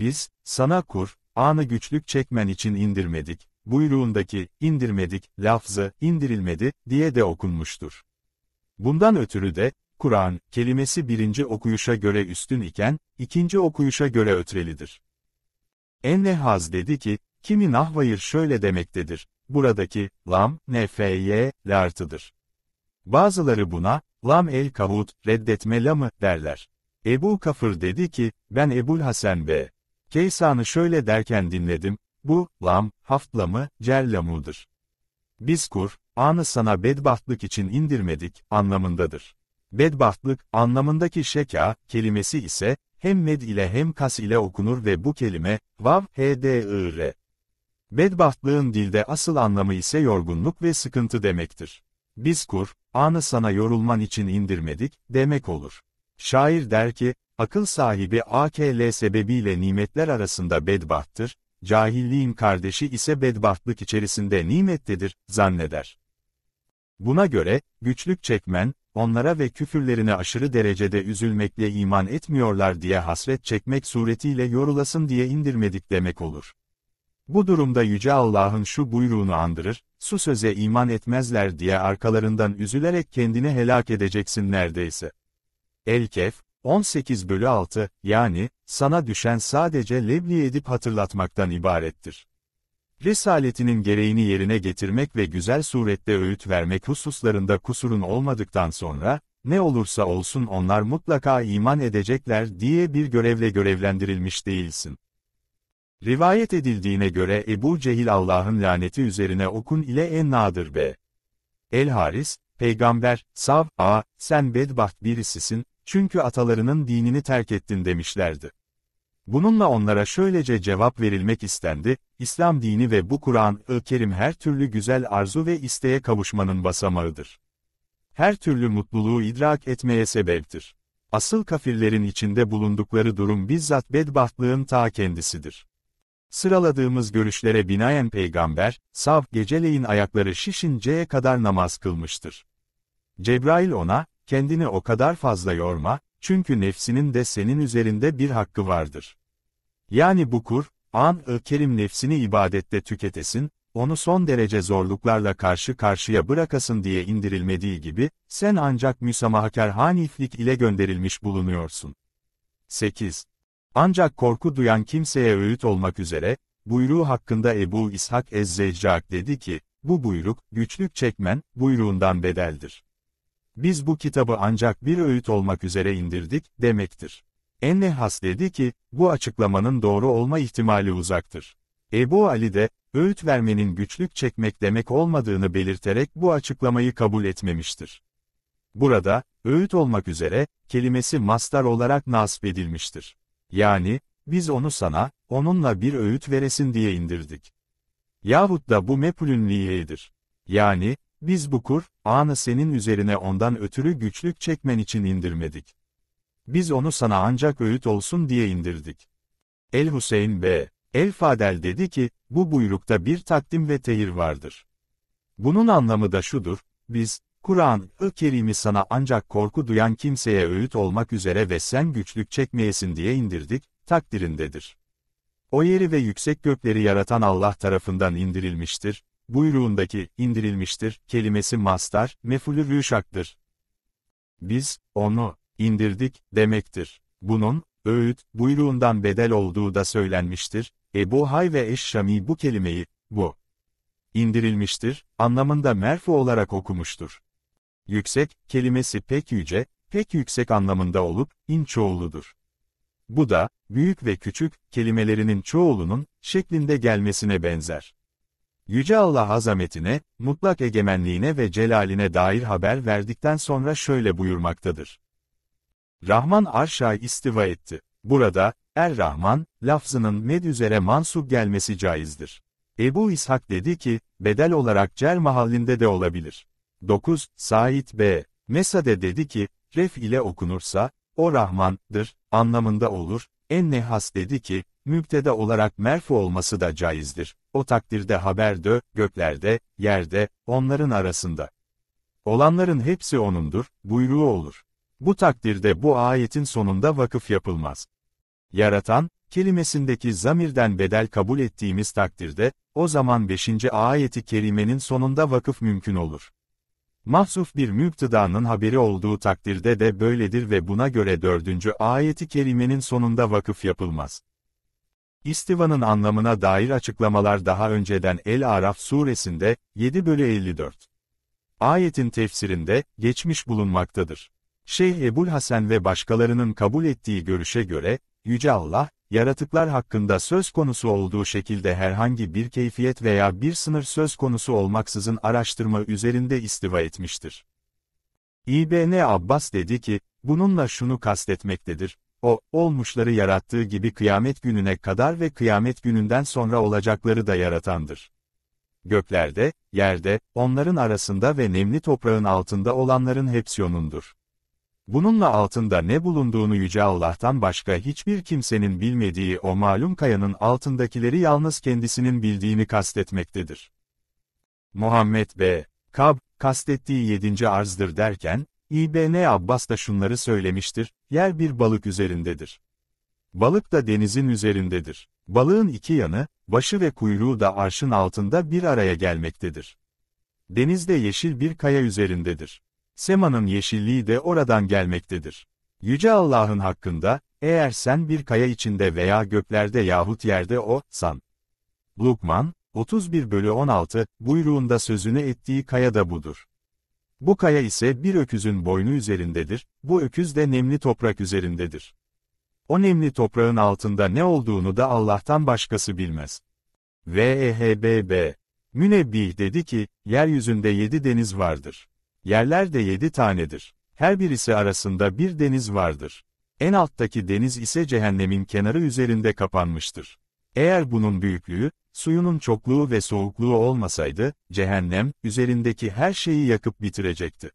Biz, sana kur, anı güçlük çekmen için indirmedik, buyruğundaki, indirmedik, lafzı, indirilmedi, diye de okunmuştur. Bundan ötürü de, Kur'an, kelimesi birinci okuyuşa göre üstün iken, ikinci okuyuşa göre ötrelidir. Ennehaz dedi ki, kimi nahvayır şöyle demektedir, buradaki, lam, nefeye, lartıdır. Bazıları buna, lam el kahut, reddetme lamı, derler. Ebu Kafır dedi ki, ben Ebul Hasan B. Keysan'ı şöyle derken dinledim, bu, lam, haftlamı, cellamudur. Biz kur, anı sana bedbahtlık için indirmedik, anlamındadır. Bedbahtlık, anlamındaki şeka, kelimesi ise, hem med ile hem kas ile okunur ve bu kelime, vav, h, d, i, r. Bedbahtlığın dilde asıl anlamı ise yorgunluk ve sıkıntı demektir. Biz kur, anı sana yorulman için indirmedik, demek olur. Şair der ki, Akıl sahibi AKL sebebiyle nimetler arasında bedbahtır, cahilliğin kardeşi ise bedbahtlık içerisinde nimettedir, zanneder. Buna göre, güçlük çekmen, onlara ve küfürlerine aşırı derecede üzülmekle iman etmiyorlar diye hasret çekmek suretiyle yorulasın diye indirmedik demek olur. Bu durumda Yüce Allah'ın şu buyruğunu andırır, su söze iman etmezler diye arkalarından üzülerek kendini helak edeceksin neredeyse. El-Kef, 18 bölü 6, yani, sana düşen sadece lebni edip hatırlatmaktan ibarettir. Risaletinin gereğini yerine getirmek ve güzel surette öğüt vermek hususlarında kusurun olmadıktan sonra, ne olursa olsun onlar mutlaka iman edecekler diye bir görevle görevlendirilmiş değilsin. Rivayet edildiğine göre Ebu Cehil Allah'ın laneti üzerine okun ile en nadir be. El Haris, peygamber, sav, a, sen bedbaht birisisin, çünkü atalarının dinini terk ettin demişlerdi. Bununla onlara şöylece cevap verilmek istendi, İslam dini ve bu Kur'an-ı Kerim her türlü güzel arzu ve isteğe kavuşmanın basamağıdır. Her türlü mutluluğu idrak etmeye sebeptir. Asıl kafirlerin içinde bulundukları durum bizzat bedbahtlığın ta kendisidir. Sıraladığımız görüşlere binaen peygamber, sav geceleyin ayakları şişinceye kadar namaz kılmıştır. Cebrail ona, kendini o kadar fazla yorma, çünkü nefsinin de senin üzerinde bir hakkı vardır. Yani bu kur, an-ı kerim nefsini ibadette tüketesin, onu son derece zorluklarla karşı karşıya bırakasın diye indirilmediği gibi, sen ancak müsamahakar haniflik ile gönderilmiş bulunuyorsun. 8. Ancak korku duyan kimseye öğüt olmak üzere, buyruğu hakkında Ebu İshak Ez-Zeccak dedi ki, bu buyruk, güçlük çekmen, buyruğundan bedeldir biz bu kitabı ancak bir öğüt olmak üzere indirdik, demektir. Enne Has dedi ki, bu açıklamanın doğru olma ihtimali uzaktır. Ebu Ali de, öğüt vermenin güçlük çekmek demek olmadığını belirterek bu açıklamayı kabul etmemiştir. Burada, öğüt olmak üzere, kelimesi mastar olarak nasip edilmiştir. Yani, biz onu sana, onunla bir öğüt veresin diye indirdik. Yahut da bu mepulün liyedir. Yani, biz bu kur, anı senin üzerine ondan ötürü güçlük çekmen için indirmedik. Biz onu sana ancak öğüt olsun diye indirdik. El-Hüseyin B. El-Fadel dedi ki, bu buyrukta bir takdim ve tehir vardır. Bunun anlamı da şudur, biz, Kur'an-ı Kerim'i sana ancak korku duyan kimseye öğüt olmak üzere ve sen güçlük çekmeyesin diye indirdik, takdirindedir. O yeri ve yüksek gökleri yaratan Allah tarafından indirilmiştir, buyruğundaki indirilmiştir kelimesi mastar, mefulü rüşaktır. Biz, onu, indirdik, demektir. Bunun, öğüt, buyruğundan bedel olduğu da söylenmiştir. Ebu Hay ve Eşşami bu kelimeyi, bu, indirilmiştir, anlamında merfu olarak okumuştur. Yüksek, kelimesi pek yüce, pek yüksek anlamında olup, in çoğuludur. Bu da, büyük ve küçük, kelimelerinin çoğulunun, şeklinde gelmesine benzer. Yüce Allah azametine, mutlak egemenliğine ve celaline dair haber verdikten sonra şöyle buyurmaktadır. Rahman arşa istiva etti. Burada, Er-Rahman, lafzının med üzere mansub gelmesi caizdir. Ebu İshak dedi ki, bedel olarak cer mahallinde de olabilir. 9. Said B. Mesade dedi ki, ref ile okunursa, o Rahman'dır, anlamında olur. En-Nehas dedi ki, müpteda olarak merfu olması da caizdir o takdirde haber dö, göklerde, yerde, onların arasında. Olanların hepsi O'nundur, buyruğu olur. Bu takdirde bu ayetin sonunda vakıf yapılmaz. Yaratan, kelimesindeki zamirden bedel kabul ettiğimiz takdirde, o zaman 5. ayeti kerimenin sonunda vakıf mümkün olur. Mahsuf bir müptıdanın haberi olduğu takdirde de böyledir ve buna göre 4. ayeti kerimenin sonunda vakıf yapılmaz. İstivanın anlamına dair açıklamalar daha önceden El-Araf suresinde 7 bölü 54. Ayetin tefsirinde geçmiş bulunmaktadır. Şeyh Ebul Hasan ve başkalarının kabul ettiği görüşe göre, Yüce Allah, yaratıklar hakkında söz konusu olduğu şekilde herhangi bir keyfiyet veya bir sınır söz konusu olmaksızın araştırma üzerinde istiva etmiştir. İbn Abbas dedi ki, bununla şunu kastetmektedir, o, olmuşları yarattığı gibi kıyamet gününe kadar ve kıyamet gününden sonra olacakları da yaratandır. Göklerde, yerde, onların arasında ve nemli toprağın altında olanların hepsi onundur. Bununla altında ne bulunduğunu Yüce Allah'tan başka hiçbir kimsenin bilmediği o malum kayanın altındakileri yalnız kendisinin bildiğini kastetmektedir. Muhammed B. Kab, kastettiği yedinci arzdır derken, İbn Abbas da şunları söylemiştir, yer bir balık üzerindedir. Balık da denizin üzerindedir. Balığın iki yanı, başı ve kuyruğu da arşın altında bir araya gelmektedir. Denizde yeşil bir kaya üzerindedir. Semanın yeşilliği de oradan gelmektedir. Yüce Allah'ın hakkında, eğer sen bir kaya içinde veya göklerde yahut yerde o, san. Lukman, 31 bölü 16, buyruğunda sözünü ettiği kaya da budur. Bu kaya ise bir öküzün boynu üzerindedir, bu öküz de nemli toprak üzerindedir. O nemli toprağın altında ne olduğunu da Allah'tan başkası bilmez. VEHBB Münebbih dedi ki, yeryüzünde yedi deniz vardır. Yerler de yedi tanedir. Her birisi arasında bir deniz vardır. En alttaki deniz ise cehennemin kenarı üzerinde kapanmıştır. Eğer bunun büyüklüğü, suyunun çokluğu ve soğukluğu olmasaydı, cehennem, üzerindeki her şeyi yakıp bitirecekti.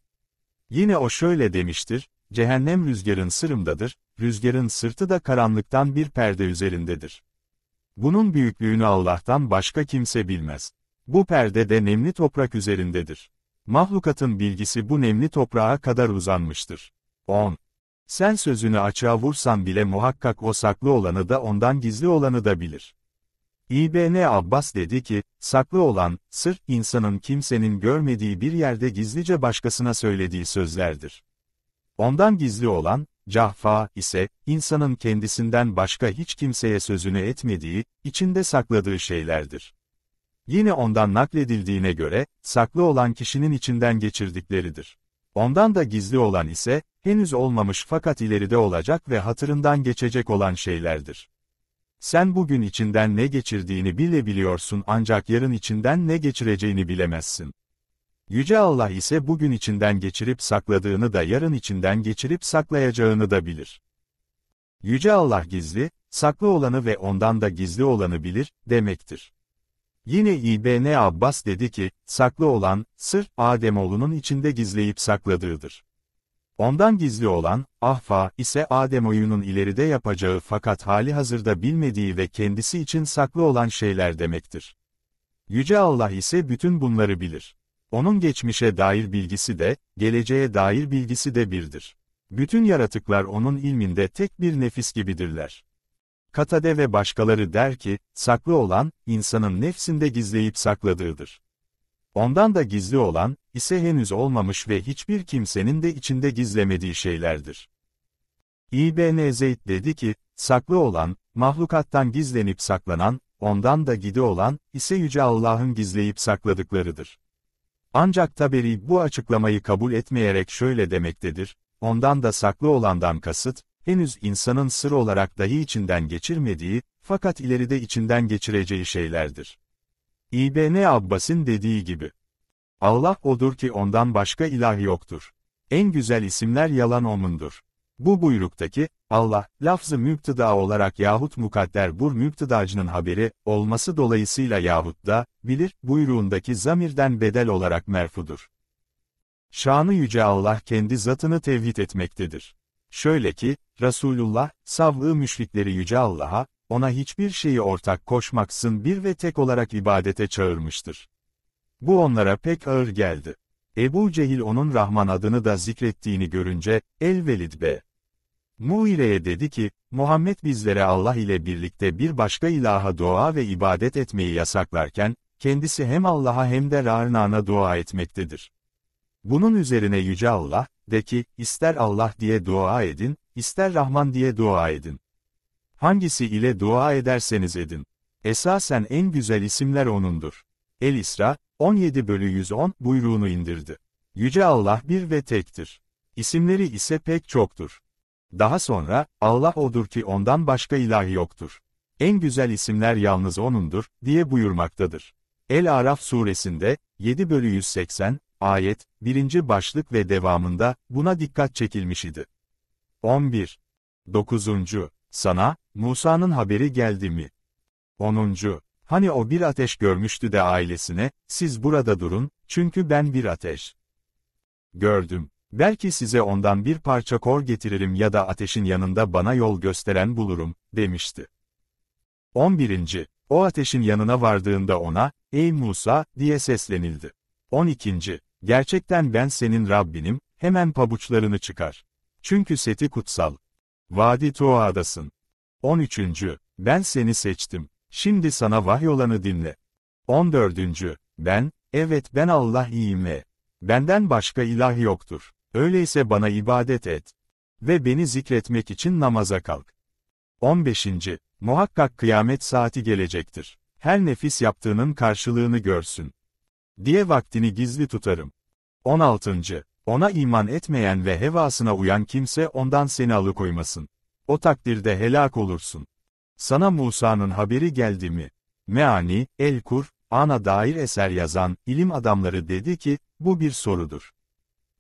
Yine o şöyle demiştir, cehennem rüzgarın sırımdadır, rüzgarın sırtı da karanlıktan bir perde üzerindedir. Bunun büyüklüğünü Allah'tan başka kimse bilmez. Bu perde de nemli toprak üzerindedir. Mahlukatın bilgisi bu nemli toprağa kadar uzanmıştır. 10. Sen sözünü açığa vursan bile muhakkak o saklı olanı da ondan gizli olanı da bilir. İbn Abbas dedi ki, saklı olan, sır, insanın kimsenin görmediği bir yerde gizlice başkasına söylediği sözlerdir. Ondan gizli olan, cahfa ise, insanın kendisinden başka hiç kimseye sözünü etmediği, içinde sakladığı şeylerdir. Yine ondan nakledildiğine göre, saklı olan kişinin içinden geçirdikleridir. Ondan da gizli olan ise, henüz olmamış fakat ileride olacak ve hatırından geçecek olan şeylerdir. Sen bugün içinden ne geçirdiğini bile biliyorsun ancak yarın içinden ne geçireceğini bilemezsin. Yüce Allah ise bugün içinden geçirip sakladığını da yarın içinden geçirip saklayacağını da bilir. Yüce Allah gizli, saklı olanı ve ondan da gizli olanı bilir, demektir. Yine İbn Abbas dedi ki, saklı olan, sır, Ademoğlunun içinde gizleyip sakladığıdır. Ondan gizli olan, Ahfa, ise Adem oyunun ileride yapacağı fakat hali hazırda bilmediği ve kendisi için saklı olan şeyler demektir. Yüce Allah ise bütün bunları bilir. Onun geçmişe dair bilgisi de, geleceğe dair bilgisi de birdir. Bütün yaratıklar onun ilminde tek bir nefis gibidirler. Katade ve başkaları der ki, saklı olan, insanın nefsinde gizleyip sakladığıdır. Ondan da gizli olan, ise henüz olmamış ve hiçbir kimsenin de içinde gizlemediği şeylerdir. İbn Zeyd dedi ki, saklı olan, mahlukattan gizlenip saklanan, ondan da gidi olan, ise Yüce Allah'ın gizleyip sakladıklarıdır. Ancak Taberi bu açıklamayı kabul etmeyerek şöyle demektedir, ondan da saklı olandan kasıt, henüz insanın sır olarak dahi içinden geçirmediği, fakat ileride içinden geçireceği şeylerdir. İbn Abbas'ın dediği gibi. Allah odur ki ondan başka ilah yoktur. En güzel isimler yalan olmundur. Bu buyruktaki, Allah, lafzı müptida olarak yahut mukadder bur müptidacının haberi, olması dolayısıyla yahut da, bilir, buyruğundaki zamirden bedel olarak merfudur. Şanı yüce Allah kendi zatını tevhid etmektedir. Şöyle ki, Resulullah, savlı müşrikleri yüce Allah'a, ona hiçbir şeyi ortak koşmaksın bir ve tek olarak ibadete çağırmıştır. Bu onlara pek ağır geldi. Ebu Cehil onun Rahman adını da zikrettiğini görünce, El-Velid be! Muire'ye dedi ki, Muhammed bizlere Allah ile birlikte bir başka ilaha dua ve ibadet etmeyi yasaklarken, kendisi hem Allah'a hem de Rarnan'a dua etmektedir. Bunun üzerine Yüce Allah, de ki, ister Allah diye dua edin, ister Rahman diye dua edin. Hangisi ile dua ederseniz edin. Esasen en güzel isimler O'nundur. El İsra, 17 bölü 110 buyruğunu indirdi. Yüce Allah bir ve tektir. İsimleri ise pek çoktur. Daha sonra, Allah odur ki ondan başka ilah yoktur. En güzel isimler yalnız O'nundur, diye buyurmaktadır. El-Araf suresinde, 7 bölü 180, ayet, 1. başlık ve devamında, buna dikkat çekilmiş idi. 11. 9. Sana, Musa'nın haberi geldi mi? 10. Hani o bir ateş görmüştü de ailesine, siz burada durun, çünkü ben bir ateş. Gördüm. Belki size ondan bir parça kor getiririm ya da ateşin yanında bana yol gösteren bulurum, demişti. 11. O ateşin yanına vardığında ona, ey Musa, diye seslenildi. 12. Gerçekten ben senin Rabbinim, hemen pabuçlarını çıkar. Çünkü seti kutsal. Vadi Tuğa'dasın. 13. Ben seni seçtim. Şimdi sana vahyolanı dinle. 14. Ben, evet ben Allah iyiyim ve benden başka ilah yoktur. Öyleyse bana ibadet et. Ve beni zikretmek için namaza kalk. 15. Muhakkak kıyamet saati gelecektir. Her nefis yaptığının karşılığını görsün. Diye vaktini gizli tutarım. 16. Ona iman etmeyen ve hevasına uyan kimse ondan seni alıkoymasın. O takdirde helak olursun. Sana Musa'nın haberi geldi mi? Meani, El-Kur, ana dair eser yazan, ilim adamları dedi ki, bu bir sorudur.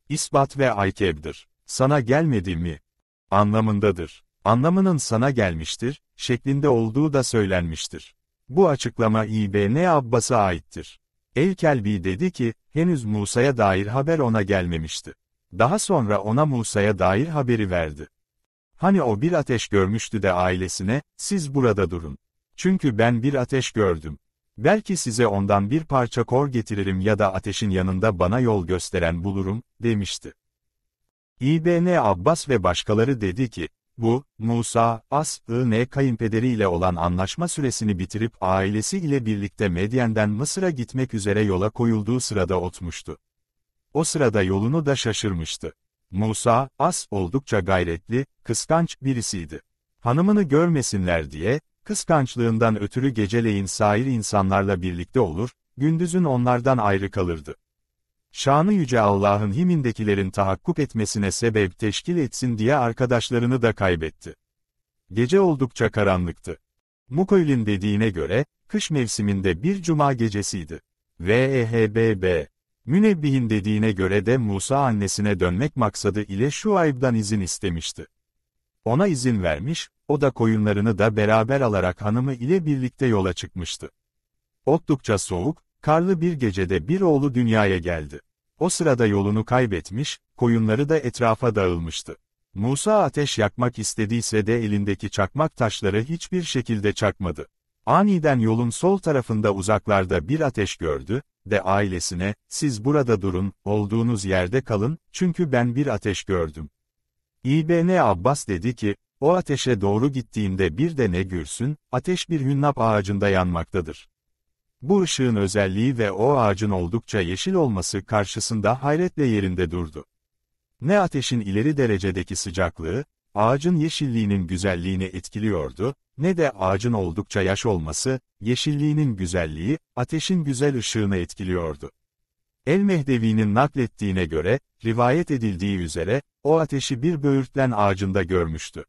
İsbat ve aykebdir. Sana gelmedi mi? Anlamındadır. Anlamının sana gelmiştir, şeklinde olduğu da söylenmiştir. Bu açıklama İBN Abbas'a aittir. El-Kelbi dedi ki, henüz Musa'ya dair haber ona gelmemişti. Daha sonra ona Musa'ya dair haberi verdi. Hani o bir ateş görmüştü de ailesine, siz burada durun. Çünkü ben bir ateş gördüm. Belki size ondan bir parça kor getiririm ya da ateşin yanında bana yol gösteren bulurum, demişti. İbn Abbas ve başkaları dedi ki, bu, Musa, As-ı kayınpederiyle olan anlaşma süresini bitirip ailesi ile birlikte Medyen'den Mısır'a gitmek üzere yola koyulduğu sırada otmuştu. O sırada yolunu da şaşırmıştı. Musa, As oldukça gayretli, kıskanç birisiydi. Hanımını görmesinler diye, kıskançlığından ötürü geceleyin sair insanlarla birlikte olur, gündüzün onlardan ayrı kalırdı şanı yüce Allah'ın himindekilerin tahakkuk etmesine sebep teşkil etsin diye arkadaşlarını da kaybetti. Gece oldukça karanlıktı. Mukoyl'in dediğine göre, kış mevsiminde bir cuma gecesiydi. VEHBB. Münebbihin dediğine göre de Musa annesine dönmek maksadı ile şu ayıbdan izin istemişti. Ona izin vermiş, o da koyunlarını da beraber alarak hanımı ile birlikte yola çıkmıştı. Oldukça soğuk, Karlı bir gecede bir oğlu dünyaya geldi. O sırada yolunu kaybetmiş, koyunları da etrafa dağılmıştı. Musa ateş yakmak istediyse de elindeki çakmak taşları hiçbir şekilde çakmadı. Aniden yolun sol tarafında uzaklarda bir ateş gördü, de ailesine, siz burada durun, olduğunuz yerde kalın, çünkü ben bir ateş gördüm. İbn Abbas dedi ki, o ateşe doğru gittiğimde bir de ne gürsün, ateş bir hünnap ağacında yanmaktadır. Bu ışığın özelliği ve o ağacın oldukça yeşil olması karşısında hayretle yerinde durdu. Ne ateşin ileri derecedeki sıcaklığı, ağacın yeşilliğinin güzelliğini etkiliyordu, ne de ağacın oldukça yaş olması, yeşilliğinin güzelliği, ateşin güzel ışığını etkiliyordu. El-Mehdevi'nin naklettiğine göre, rivayet edildiği üzere, o ateşi bir böğürtlen ağacında görmüştü.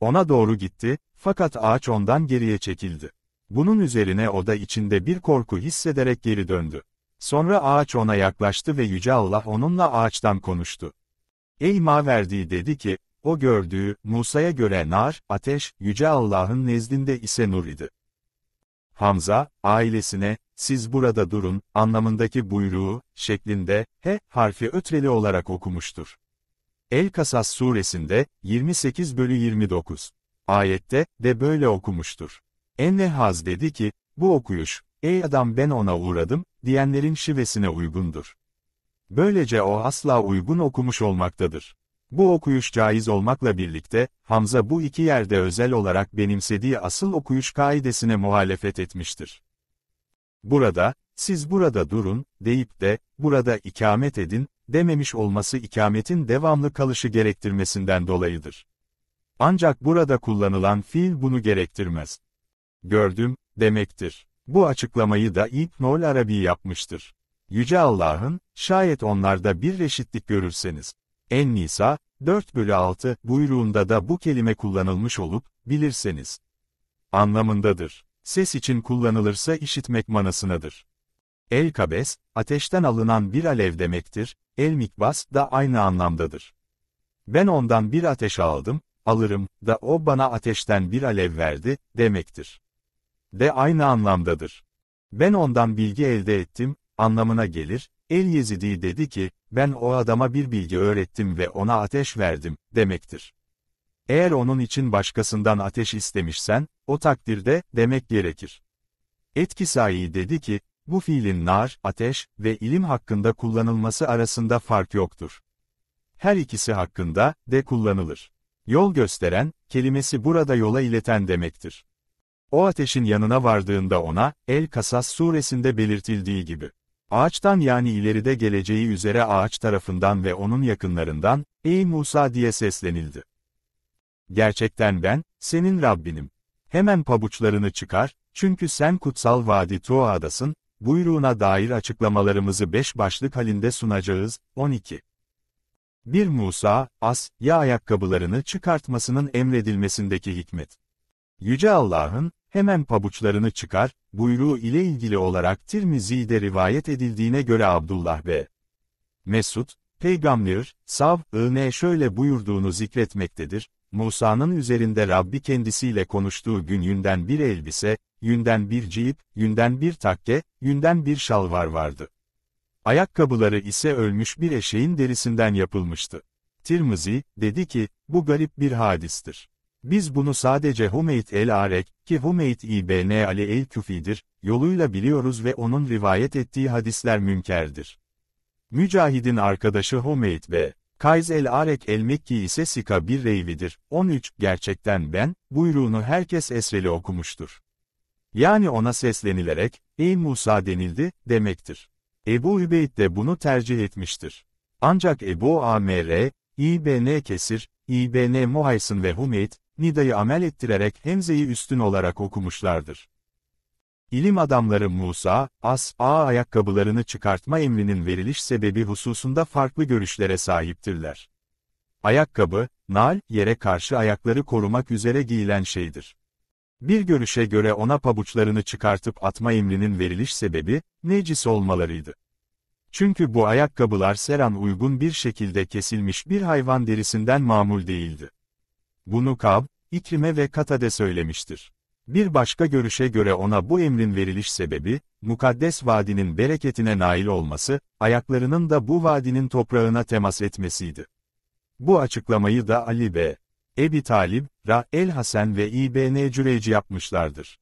Ona doğru gitti, fakat ağaç ondan geriye çekildi. Bunun üzerine o da içinde bir korku hissederek geri döndü. Sonra ağaç ona yaklaştı ve Yüce Allah onunla ağaçtan konuştu. Ey Maverdi dedi ki, o gördüğü, Musa'ya göre nar, ateş, Yüce Allah'ın nezdinde ise nur idi. Hamza, ailesine, siz burada durun, anlamındaki buyruğu, şeklinde, he, harfi ötreli olarak okumuştur. El-Kasas suresinde, 28 bölü 29. Ayette, de böyle okumuştur. Ennehaz dedi ki, bu okuyuş, ey adam ben ona uğradım, diyenlerin şivesine uygundur. Böylece o asla uygun okumuş olmaktadır. Bu okuyuş caiz olmakla birlikte, Hamza bu iki yerde özel olarak benimsediği asıl okuyuş kaidesine muhalefet etmiştir. Burada, siz burada durun, deyip de, burada ikamet edin, dememiş olması ikametin devamlı kalışı gerektirmesinden dolayıdır. Ancak burada kullanılan fiil bunu gerektirmez gördüm, demektir. Bu açıklamayı da İbn Arabi yapmıştır. Yüce Allah'ın, şayet onlarda bir reşitlik görürseniz. En-Nisa, 4 bölü 6 buyruğunda da bu kelime kullanılmış olup, bilirseniz. Anlamındadır. Ses için kullanılırsa işitmek manasınadır. El-Kabes, ateşten alınan bir alev demektir, el-Mikbas da aynı anlamdadır. Ben ondan bir ateş aldım, alırım da o bana ateşten bir alev verdi, demektir de aynı anlamdadır. Ben ondan bilgi elde ettim, anlamına gelir, El Yezidi dedi ki, ben o adama bir bilgi öğrettim ve ona ateş verdim, demektir. Eğer onun için başkasından ateş istemişsen, o takdirde, demek gerekir. Etkisai dedi ki, bu fiilin nar, ateş ve ilim hakkında kullanılması arasında fark yoktur. Her ikisi hakkında, de kullanılır. Yol gösteren, kelimesi burada yola ileten demektir. O ateşin yanına vardığında ona, El Kasas suresinde belirtildiği gibi, ağaçtan yani ileride geleceği üzere ağaç tarafından ve onun yakınlarından, Ey Musa diye seslenildi. Gerçekten ben, senin Rabbinim. Hemen pabuçlarını çıkar, çünkü sen kutsal vadi Tuğa'dasın, buyruğuna dair açıklamalarımızı beş başlık halinde sunacağız, 12. 1. Musa, as, ya ayakkabılarını çıkartmasının emredilmesindeki hikmet. Yüce Allah'ın, hemen pabuçlarını çıkar, buyruğu ile ilgili olarak Tirmizi'de rivayet edildiğine göre Abdullah ve Mesud, Peygamber, Sav'ı şöyle buyurduğunu zikretmektedir, Musa'nın üzerinde Rabbi kendisiyle konuştuğu gün yünden bir elbise, yünden bir ciyip, yünden bir takke, yünden bir şalvar vardı. Ayakkabıları ise ölmüş bir eşeğin derisinden yapılmıştı. Tirmizi, dedi ki, bu garip bir hadistir. Biz bunu sadece Humeyt el-Arek, ki Humeyt ibn Ali el-Küfi'dir, yoluyla biliyoruz ve onun rivayet ettiği hadisler münkerdir. Mücahid'in arkadaşı Humeyt ve Kays el-Arek el-Mekki ise Sika bir reyvidir. 13. Gerçekten ben, buyruğunu herkes esreli okumuştur. Yani ona seslenilerek, ey Musa denildi, demektir. Ebu Übeyd de bunu tercih etmiştir. Ancak Ebu Amr, İbn Kesir, İbn Muhaysın ve Humeyd, Nida'yı amel ettirerek Hemze'yi üstün olarak okumuşlardır. İlim adamları Musa, asa ayakkabılarını çıkartma emrinin veriliş sebebi hususunda farklı görüşlere sahiptirler. Ayakkabı, nal, yere karşı ayakları korumak üzere giyilen şeydir. Bir görüşe göre ona pabuçlarını çıkartıp atma emrinin veriliş sebebi, necis olmalarıydı. Çünkü bu ayakkabılar seran uygun bir şekilde kesilmiş bir hayvan derisinden mamul değildi. Bunu Kab, İkrime ve Katade söylemiştir. Bir başka görüşe göre ona bu emrin veriliş sebebi, mukaddes vadinin bereketine nail olması, ayaklarının da bu vadinin toprağına temas etmesiydi. Bu açıklamayı da Ali B. Ebi Talib, Ra El Hasan ve İbn Cüreyci yapmışlardır.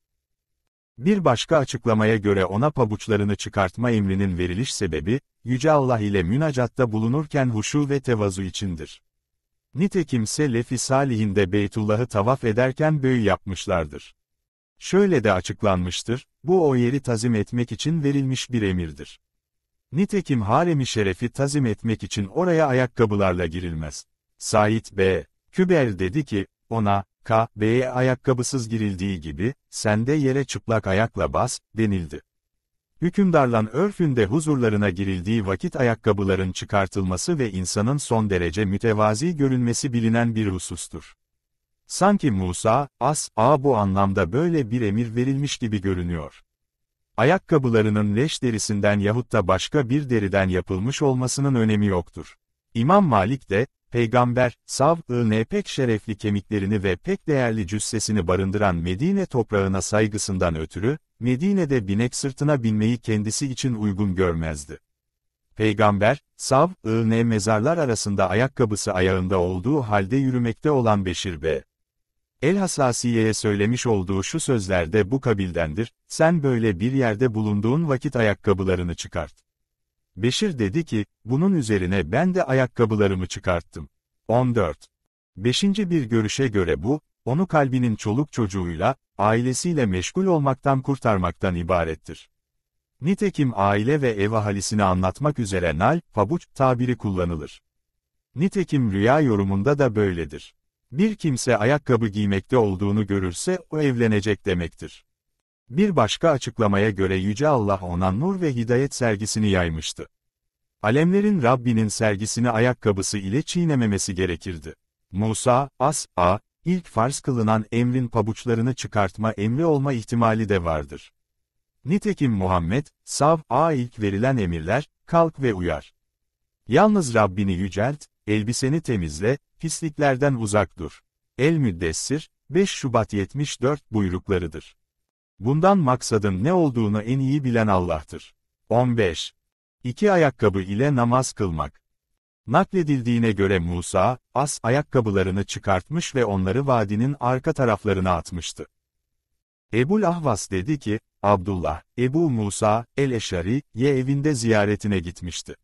Bir başka açıklamaya göre ona pabuçlarını çıkartma emrinin veriliş sebebi, Yüce Allah ile münacatta bulunurken huşu ve tevazu içindir. Nitekim Selefi Salihinde Beytullah'ı tavaf ederken büyü yapmışlardır. Şöyle de açıklanmıştır, bu o yeri tazim etmek için verilmiş bir emirdir. Nitekim haremi şerefi tazim etmek için oraya ayakkabılarla girilmez. Said B. Küber dedi ki, ona, K. B'ye ayakkabısız girildiği gibi, sen de yere çıplak ayakla bas, denildi. Hükümdarlan örfünde huzurlarına girildiği vakit ayakkabıların çıkartılması ve insanın son derece mütevazi görünmesi bilinen bir husustur. Sanki Musa, as, a bu anlamda böyle bir emir verilmiş gibi görünüyor. Ayakkabılarının leş derisinden yahut da başka bir deriden yapılmış olmasının önemi yoktur. İmam Malik de, Peygamber, sav-ı pek şerefli kemiklerini ve pek değerli cüssesini barındıran Medine toprağına saygısından ötürü, Medine'de binek sırtına binmeyi kendisi için uygun görmezdi. Peygamber, Sav-ı mezarlar arasında ayakkabısı ayağında olduğu halde yürümekte olan Beşir B. El Hasasiye'ye söylemiş olduğu şu sözlerde bu kabildendir, sen böyle bir yerde bulunduğun vakit ayakkabılarını çıkart. Beşir dedi ki, bunun üzerine ben de ayakkabılarımı çıkarttım. 14. Beşinci bir görüşe göre bu, onu kalbinin çoluk çocuğuyla, ailesiyle meşgul olmaktan kurtarmaktan ibarettir. Nitekim aile ve ev ahalisini anlatmak üzere nal, pabuç tabiri kullanılır. Nitekim rüya yorumunda da böyledir. Bir kimse ayakkabı giymekte olduğunu görürse o evlenecek demektir. Bir başka açıklamaya göre Yüce Allah ona nur ve hidayet sergisini yaymıştı. Alemlerin Rabbinin sergisini ayakkabısı ile çiğnememesi gerekirdi. Musa, As, A, İlk farz kılınan emrin pabuçlarını çıkartma emri olma ihtimali de vardır. Nitekim Muhammed, sav, a ilk verilen emirler, kalk ve uyar. Yalnız Rabbini yücelt, elbiseni temizle, pisliklerden uzak dur. El Müddessir, 5 Şubat 74 buyruklarıdır. Bundan maksadın ne olduğunu en iyi bilen Allah'tır. 15. İki ayakkabı ile namaz kılmak. Nakledildiğine göre Musa, As ayakkabılarını çıkartmış ve onları vadinin arka taraflarına atmıştı. Ebul Ahvas dedi ki, Abdullah, Ebu Musa, el-Eşari, ye evinde ziyaretine gitmişti.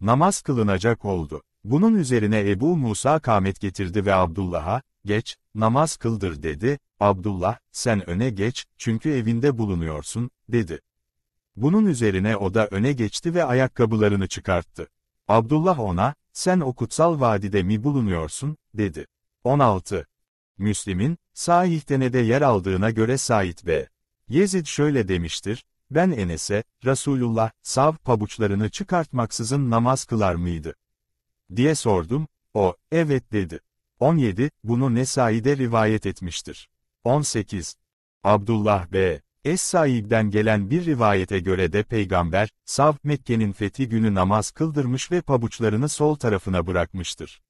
Namaz kılınacak oldu. Bunun üzerine Ebu Musa kâmet getirdi ve Abdullah'a, geç, namaz kıldır dedi, Abdullah, sen öne geç, çünkü evinde bulunuyorsun, dedi. Bunun üzerine o da öne geçti ve ayakkabılarını çıkarttı. Abdullah ona, sen o kutsal vadide mi bulunuyorsun, dedi. 16. Müslim'in, Sahih'tene de yer aldığına göre Said B. Yezid şöyle demiştir, ben Enes'e, Resulullah, sav pabuçlarını çıkartmaksızın namaz kılar mıydı? Diye sordum, o, evet dedi. 17, bunu Nesai'de rivayet etmiştir. 18. Abdullah B. Es-Saib'den gelen bir rivayete göre de Peygamber, Sav, Mekke'nin fethi günü namaz kıldırmış ve pabuçlarını sol tarafına bırakmıştır.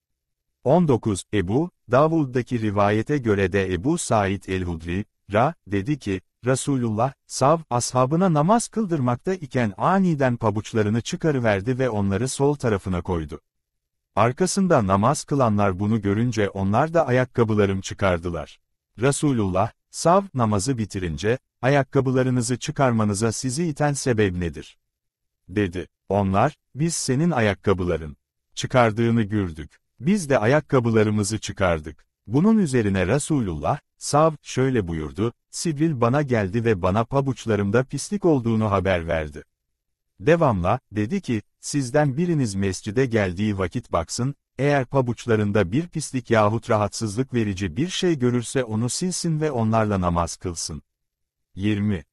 19. Ebu, Davud'daki rivayete göre de Ebu Said el-Hudri, Ra, dedi ki, Resulullah, Sav, ashabına namaz kıldırmakta iken aniden pabuçlarını çıkarıverdi ve onları sol tarafına koydu. Arkasında namaz kılanlar bunu görünce onlar da ayakkabılarım çıkardılar. Resulullah, Sav, namazı bitirince, ayakkabılarınızı çıkarmanıza sizi iten sebep nedir? Dedi. Onlar, biz senin ayakkabıların. Çıkardığını gördük. Biz de ayakkabılarımızı çıkardık. Bunun üzerine Resulullah, Sav, şöyle buyurdu, Sibril bana geldi ve bana pabuçlarımda pislik olduğunu haber verdi. Devamla, dedi ki, sizden biriniz mescide geldiği vakit baksın, eğer pabuçlarında bir pislik yahut rahatsızlık verici bir şey görürse onu silsin ve onlarla namaz kılsın. 20.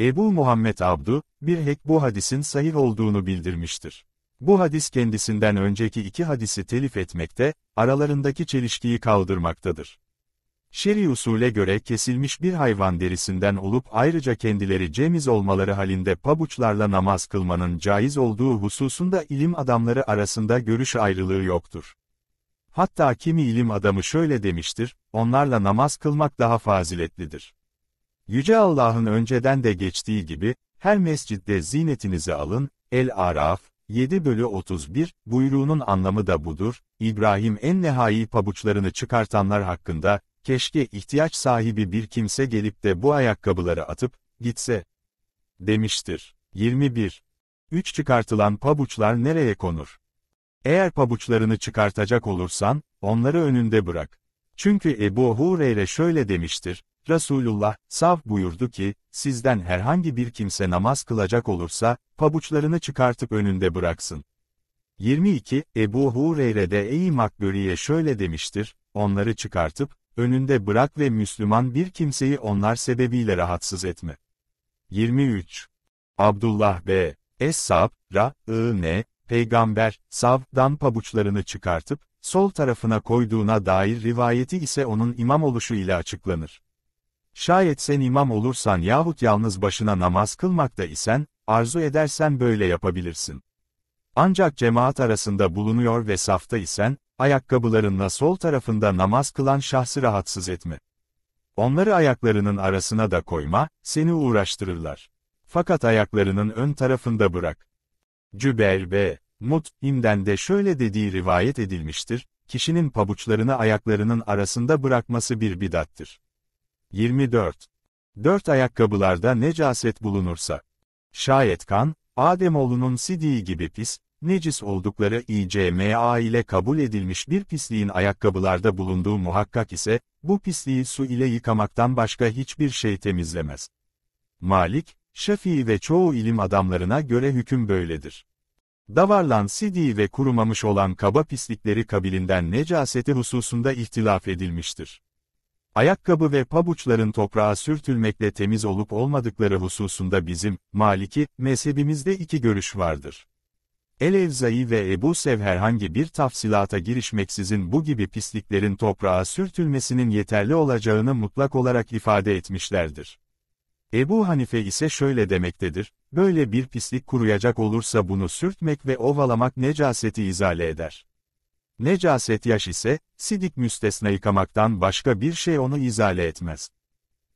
Ebu Muhammed Abdu, bir hek bu hadisin sahih olduğunu bildirmiştir. Bu hadis kendisinden önceki iki hadisi telif etmekte, aralarındaki çelişkiyi kaldırmaktadır. Şer'i usule göre kesilmiş bir hayvan derisinden olup ayrıca kendileri cemiz olmaları halinde pabuçlarla namaz kılmanın caiz olduğu hususunda ilim adamları arasında görüş ayrılığı yoktur. Hatta kimi ilim adamı şöyle demiştir, onlarla namaz kılmak daha faziletlidir. Yüce Allah'ın önceden de geçtiği gibi, her mescidde zinetinizi alın, El-Araf, 7 bölü 31, buyruğunun anlamı da budur, İbrahim en nehai pabuçlarını çıkartanlar hakkında, keşke ihtiyaç sahibi bir kimse gelip de bu ayakkabıları atıp, gitse, demiştir. 21. 3 çıkartılan pabuçlar nereye konur? Eğer pabuçlarını çıkartacak olursan, onları önünde bırak. Çünkü Ebu Hureyre şöyle demiştir, Resulullah, sav buyurdu ki, sizden herhangi bir kimse namaz kılacak olursa, pabuçlarını çıkartıp önünde bıraksın. 22. Ebu Hureyre de Ey Makburi'ye şöyle demiştir, onları çıkartıp, önünde bırak ve Müslüman bir kimseyi onlar sebebiyle rahatsız etme. 23. Abdullah B. Es-Sab, Ra, I-N, Peygamber, Sav'dan pabuçlarını çıkartıp, sol tarafına koyduğuna dair rivayeti ise onun imam oluşu ile açıklanır. Şayet sen imam olursan yahut yalnız başına namaz kılmakta isen, arzu edersen böyle yapabilirsin. Ancak cemaat arasında bulunuyor ve safta isen, ayakkabılarınla sol tarafında namaz kılan şahsı rahatsız etme. Onları ayaklarının arasına da koyma, seni uğraştırırlar. Fakat ayaklarının ön tarafında bırak. Cübel B. Mut, İmden de şöyle dediği rivayet edilmiştir, kişinin pabuçlarını ayaklarının arasında bırakması bir bidattır. 24. Dört ayakkabılarda necaset bulunursa. Şayet kan, Ademoğlunun sidiği gibi pis, necis oldukları ICMA ile kabul edilmiş bir pisliğin ayakkabılarda bulunduğu muhakkak ise, bu pisliği su ile yıkamaktan başka hiçbir şey temizlemez. Malik, Şafii ve çoğu ilim adamlarına göre hüküm böyledir. Davarlan sidi ve kurumamış olan kaba pislikleri kabilinden necaseti hususunda ihtilaf edilmiştir. Ayakkabı ve pabuçların toprağa sürtülmekle temiz olup olmadıkları hususunda bizim, Maliki, mezhebimizde iki görüş vardır. El-Evzai ve Ebu Sev herhangi bir tafsilata girişmeksizin bu gibi pisliklerin toprağa sürtülmesinin yeterli olacağını mutlak olarak ifade etmişlerdir. Ebu Hanife ise şöyle demektedir, böyle bir pislik kuruyacak olursa bunu sürtmek ve ovalamak necaseti izale eder. Necaset yaş ise, sidik müstesna yıkamaktan başka bir şey onu izale etmez.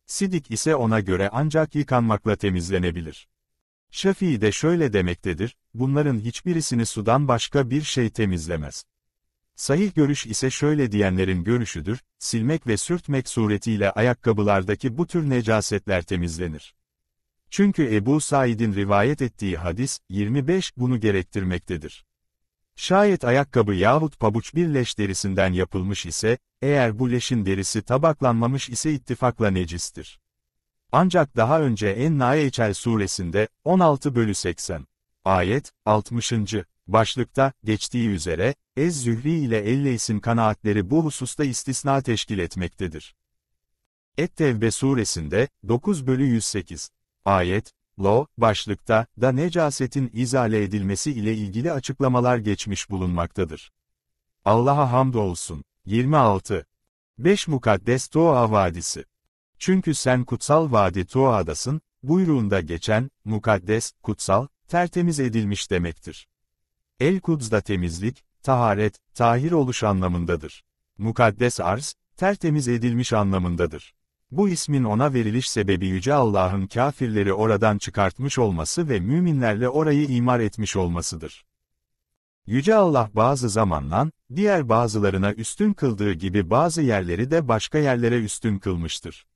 Sidik ise ona göre ancak yıkanmakla temizlenebilir. Şafii de şöyle demektedir, bunların hiçbirisini sudan başka bir şey temizlemez. Sahih görüş ise şöyle diyenlerin görüşüdür, silmek ve sürtmek suretiyle ayakkabılardaki bu tür necasetler temizlenir. Çünkü Ebu Said'in rivayet ettiği hadis, 25 bunu gerektirmektedir. Şayet ayakkabı yahut pabuç bir leş derisinden yapılmış ise, eğer bu leşin derisi tabaklanmamış ise ittifakla necistir. Ancak daha önce En-Naeçel suresinde 16 bölü 80 ayet 60. başlıkta geçtiği üzere Ez-Zühri ile Elleys'in kanaatleri bu hususta istisna teşkil etmektedir. Et-Tevbe suresinde 9 bölü 108 ayet lo başlıkta da necasetin izale edilmesi ile ilgili açıklamalar geçmiş bulunmaktadır. Allah'a hamdolsun. 26. 5 Mukaddes Toa Vadisi çünkü sen kutsal vadi Tuğa'dasın, buyruğunda geçen, mukaddes, kutsal, tertemiz edilmiş demektir. El-Kudz'da temizlik, taharet, tahir oluş anlamındadır. Mukaddes arz, tertemiz edilmiş anlamındadır. Bu ismin ona veriliş sebebi Yüce Allah'ın kafirleri oradan çıkartmış olması ve müminlerle orayı imar etmiş olmasıdır. Yüce Allah bazı zamanlan, diğer bazılarına üstün kıldığı gibi bazı yerleri de başka yerlere üstün kılmıştır.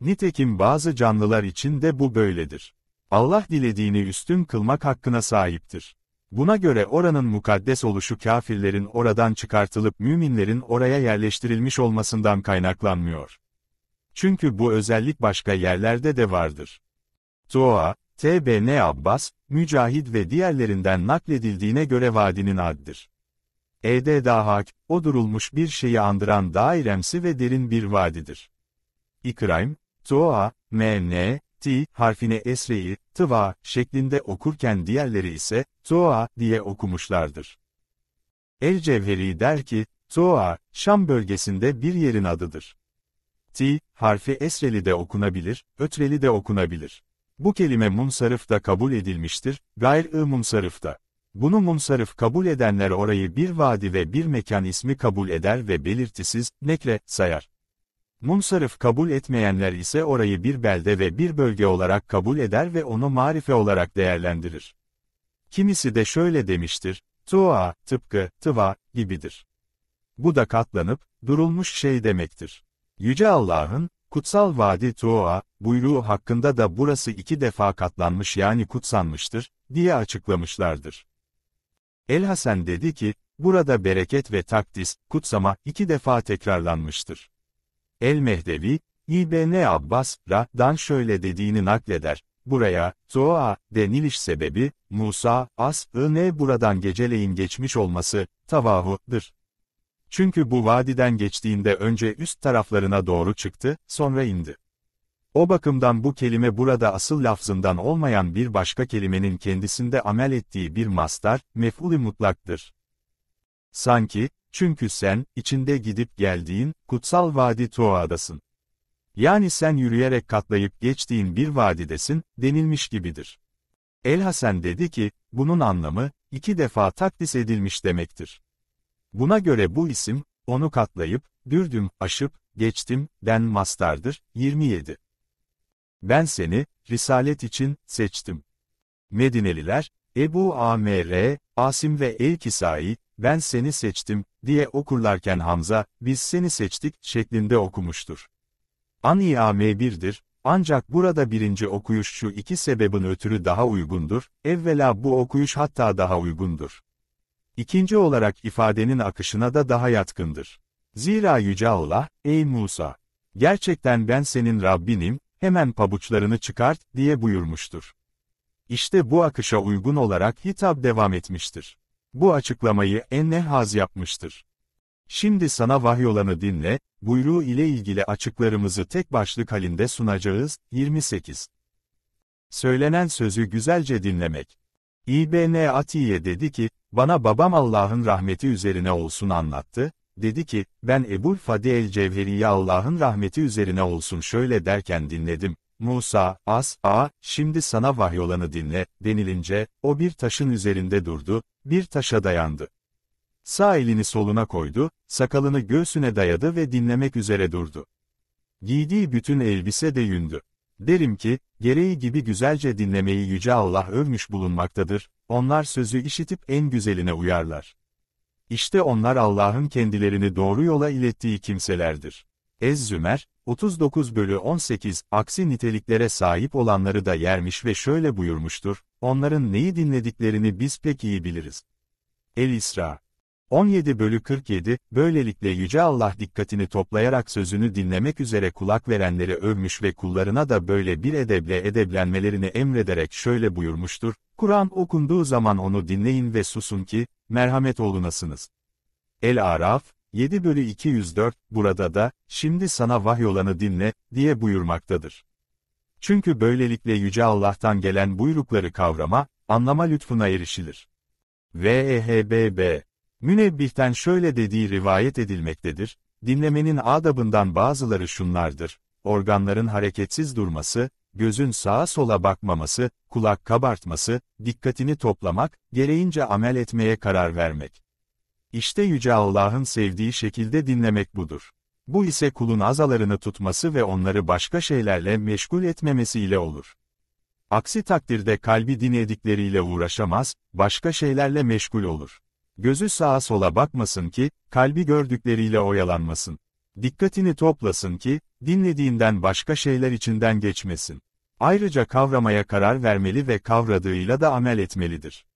Nitekim bazı canlılar için de bu böyledir. Allah dilediğini üstün kılmak hakkına sahiptir. Buna göre oranın mukaddes oluşu kafirlerin oradan çıkartılıp müminlerin oraya yerleştirilmiş olmasından kaynaklanmıyor. Çünkü bu özellik başka yerlerde de vardır. Doğa, TBN Abbas, Mücahid ve diğerlerinden nakledildiğine göre vadinin addır. Ede Dahak, o durulmuş bir şeyi andıran dairemsi ve derin bir vadidir. İkraim, Tua, MN, T harfine esreyi, tıva şeklinde okurken diğerleri ise, Tua diye okumuşlardır. El Cevheri der ki, Tua, Şam bölgesinde bir yerin adıdır. T harfi esreli de okunabilir, ötreli de okunabilir. Bu kelime munsarıf da kabul edilmiştir, gayr-ı munsarıf da. Bunu munsarıf kabul edenler orayı bir vadi ve bir mekan ismi kabul eder ve belirtisiz, nekre, sayar. Munsarif kabul etmeyenler ise orayı bir belde ve bir bölge olarak kabul eder ve onu marife olarak değerlendirir. Kimisi de şöyle demiştir, tuğa, tıpkı, tıva, gibidir. Bu da katlanıp, durulmuş şey demektir. Yüce Allah'ın, kutsal vadi tuğa, buyruğu hakkında da burası iki defa katlanmış yani kutsanmıştır, diye açıklamışlardır. El-Hasan dedi ki, burada bereket ve takdis, kutsama, iki defa tekrarlanmıştır. El-Mehdevi, İbn Abbas, Ra'dan şöyle dediğini nakleder. Buraya, Zoa, deniliş sebebi, Musa, As-ı buradan geceleyin geçmiş olması, tavahu'dır. Çünkü bu vadiden geçtiğinde önce üst taraflarına doğru çıktı, sonra indi. O bakımdan bu kelime burada asıl lafzından olmayan bir başka kelimenin kendisinde amel ettiği bir mastar, mef'ul-i mutlaktır. Sanki, çünkü sen, içinde gidip geldiğin, kutsal vadi Tuğa'dasın. Yani sen yürüyerek katlayıp geçtiğin bir vadidesin, denilmiş gibidir. El Hasen dedi ki, bunun anlamı, iki defa takdis edilmiş demektir. Buna göre bu isim, onu katlayıp, dürdüm, aşıp, geçtim, den mastardır, 27. Ben seni, risalet için, seçtim. Medineliler, Ebu Amr, Asim ve El-Kisai, ben seni seçtim, diye okurlarken Hamza, biz seni seçtik, şeklinde okumuştur. m 1'dir, ancak burada birinci okuyuş şu iki sebebin ötürü daha uygundur, evvela bu okuyuş hatta daha uygundur. İkinci olarak ifadenin akışına da daha yatkındır. Zira Yüce Allah, ey Musa! Gerçekten ben senin Rabbinim, hemen pabuçlarını çıkart, diye buyurmuştur. İşte bu akışa uygun olarak hitap devam etmiştir. Bu açıklamayı Ennehaz yapmıştır. Şimdi sana vahyolanı dinle, buyruğu ile ilgili açıklarımızı tek başlık halinde sunacağız. 28. Söylenen sözü güzelce dinlemek. İbn Atiye dedi ki, bana babam Allah'ın rahmeti üzerine olsun anlattı, dedi ki, ben Ebul Fadi el-Cevheri'yi Allah'ın rahmeti üzerine olsun şöyle derken dinledim, Musa, as, a, şimdi sana vahyolanı dinle, denilince, o bir taşın üzerinde durdu, bir taşa dayandı. Sağ elini soluna koydu, sakalını göğsüne dayadı ve dinlemek üzere durdu. Giydiği bütün elbise de yündü. Derim ki, gereği gibi güzelce dinlemeyi Yüce Allah övmüş bulunmaktadır, onlar sözü işitip en güzeline uyarlar. İşte onlar Allah'ın kendilerini doğru yola ilettiği kimselerdir. Ez-Zümer, 39 bölü 18, aksi niteliklere sahip olanları da yermiş ve şöyle buyurmuştur, onların neyi dinlediklerini biz pek iyi biliriz. El-İsra 17 bölü 47, böylelikle Yüce Allah dikkatini toplayarak sözünü dinlemek üzere kulak verenleri övmüş ve kullarına da böyle bir edeble edeblenmelerini emrederek şöyle buyurmuştur, Kur'an okunduğu zaman onu dinleyin ve susun ki, merhamet olunasınız. El-Araf, 7 bölü 204, burada da, şimdi sana vahyolanı dinle, diye buyurmaktadır. Çünkü böylelikle Yüce Allah'tan gelen buyrukları kavrama, anlama lütfuna erişilir. VEHBB Münebbih'ten şöyle dediği rivayet edilmektedir, dinlemenin adabından bazıları şunlardır, organların hareketsiz durması, gözün sağa sola bakmaması, kulak kabartması, dikkatini toplamak, gereğince amel etmeye karar vermek. İşte Yüce Allah'ın sevdiği şekilde dinlemek budur. Bu ise kulun azalarını tutması ve onları başka şeylerle meşgul etmemesiyle olur. Aksi takdirde kalbi dinledikleriyle uğraşamaz, başka şeylerle meşgul olur. Gözü sağa sola bakmasın ki, kalbi gördükleriyle oyalanmasın. Dikkatini toplasın ki, dinlediğinden başka şeyler içinden geçmesin. Ayrıca kavramaya karar vermeli ve kavradığıyla da amel etmelidir.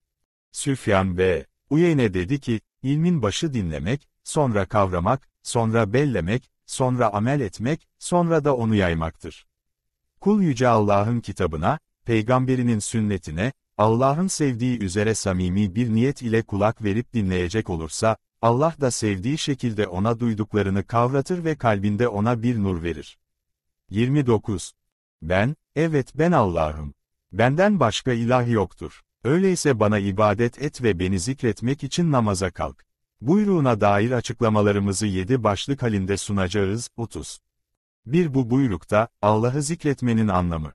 Süfyan B. Uyeyne dedi ki, İlmin başı dinlemek, sonra kavramak, sonra bellemek, sonra amel etmek, sonra da onu yaymaktır. Kul Yüce Allah'ın kitabına, peygamberinin sünnetine, Allah'ın sevdiği üzere samimi bir niyet ile kulak verip dinleyecek olursa, Allah da sevdiği şekilde ona duyduklarını kavratır ve kalbinde ona bir nur verir. 29. Ben, evet ben Allah'ım. Benden başka ilah yoktur. Öyleyse bana ibadet et ve beni zikretmek için namaza kalk. Buyruğuna dair açıklamalarımızı yedi başlık halinde sunacağız. 30. 1. Bu buyrukta, Allah'ı zikretmenin anlamı.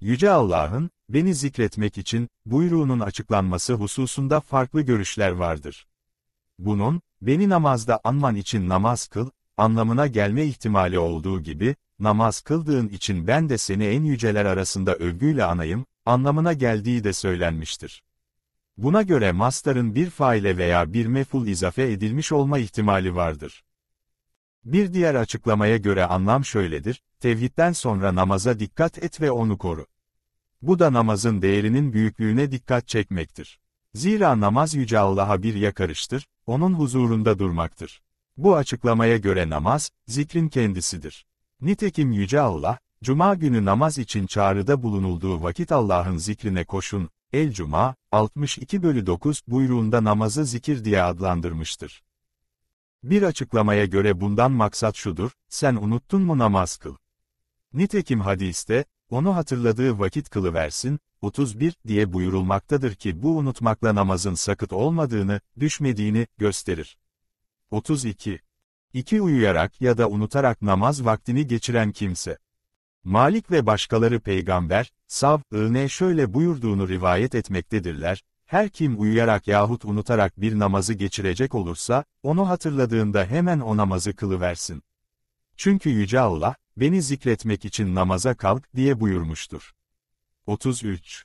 Yüce Allah'ın, beni zikretmek için, buyruğunun açıklanması hususunda farklı görüşler vardır. Bunun, beni namazda anman için namaz kıl, anlamına gelme ihtimali olduğu gibi, namaz kıldığın için ben de seni en yüceler arasında övgüyle anayım, anlamına geldiği de söylenmiştir. Buna göre mastarın bir faile veya bir meful izafe edilmiş olma ihtimali vardır. Bir diğer açıklamaya göre anlam şöyledir, tevhidden sonra namaza dikkat et ve onu koru. Bu da namazın değerinin büyüklüğüne dikkat çekmektir. Zira namaz Yüce Allah'a bir yakarıştır, onun huzurunda durmaktır. Bu açıklamaya göre namaz, zikrin kendisidir. Nitekim Yüce Allah, Cuma günü namaz için çağrıda bulunulduğu vakit Allah'ın zikrine koşun, El Cuma, 62 bölü 9 buyruğunda namazı zikir diye adlandırmıştır. Bir açıklamaya göre bundan maksat şudur, sen unuttun mu namaz kıl. Nitekim hadiste, onu hatırladığı vakit kılıversin, 31 diye buyurulmaktadır ki bu unutmakla namazın sakıt olmadığını, düşmediğini gösterir. 32. İki uyuyarak ya da unutarak namaz vaktini geçiren kimse. Malik ve başkaları peygamber, sav'ne şöyle buyurduğunu rivayet etmektedirler, her kim uyuyarak yahut unutarak bir namazı geçirecek olursa, onu hatırladığında hemen o namazı kılıversin. Çünkü Yüce Allah, beni zikretmek için namaza kalk diye buyurmuştur. 33.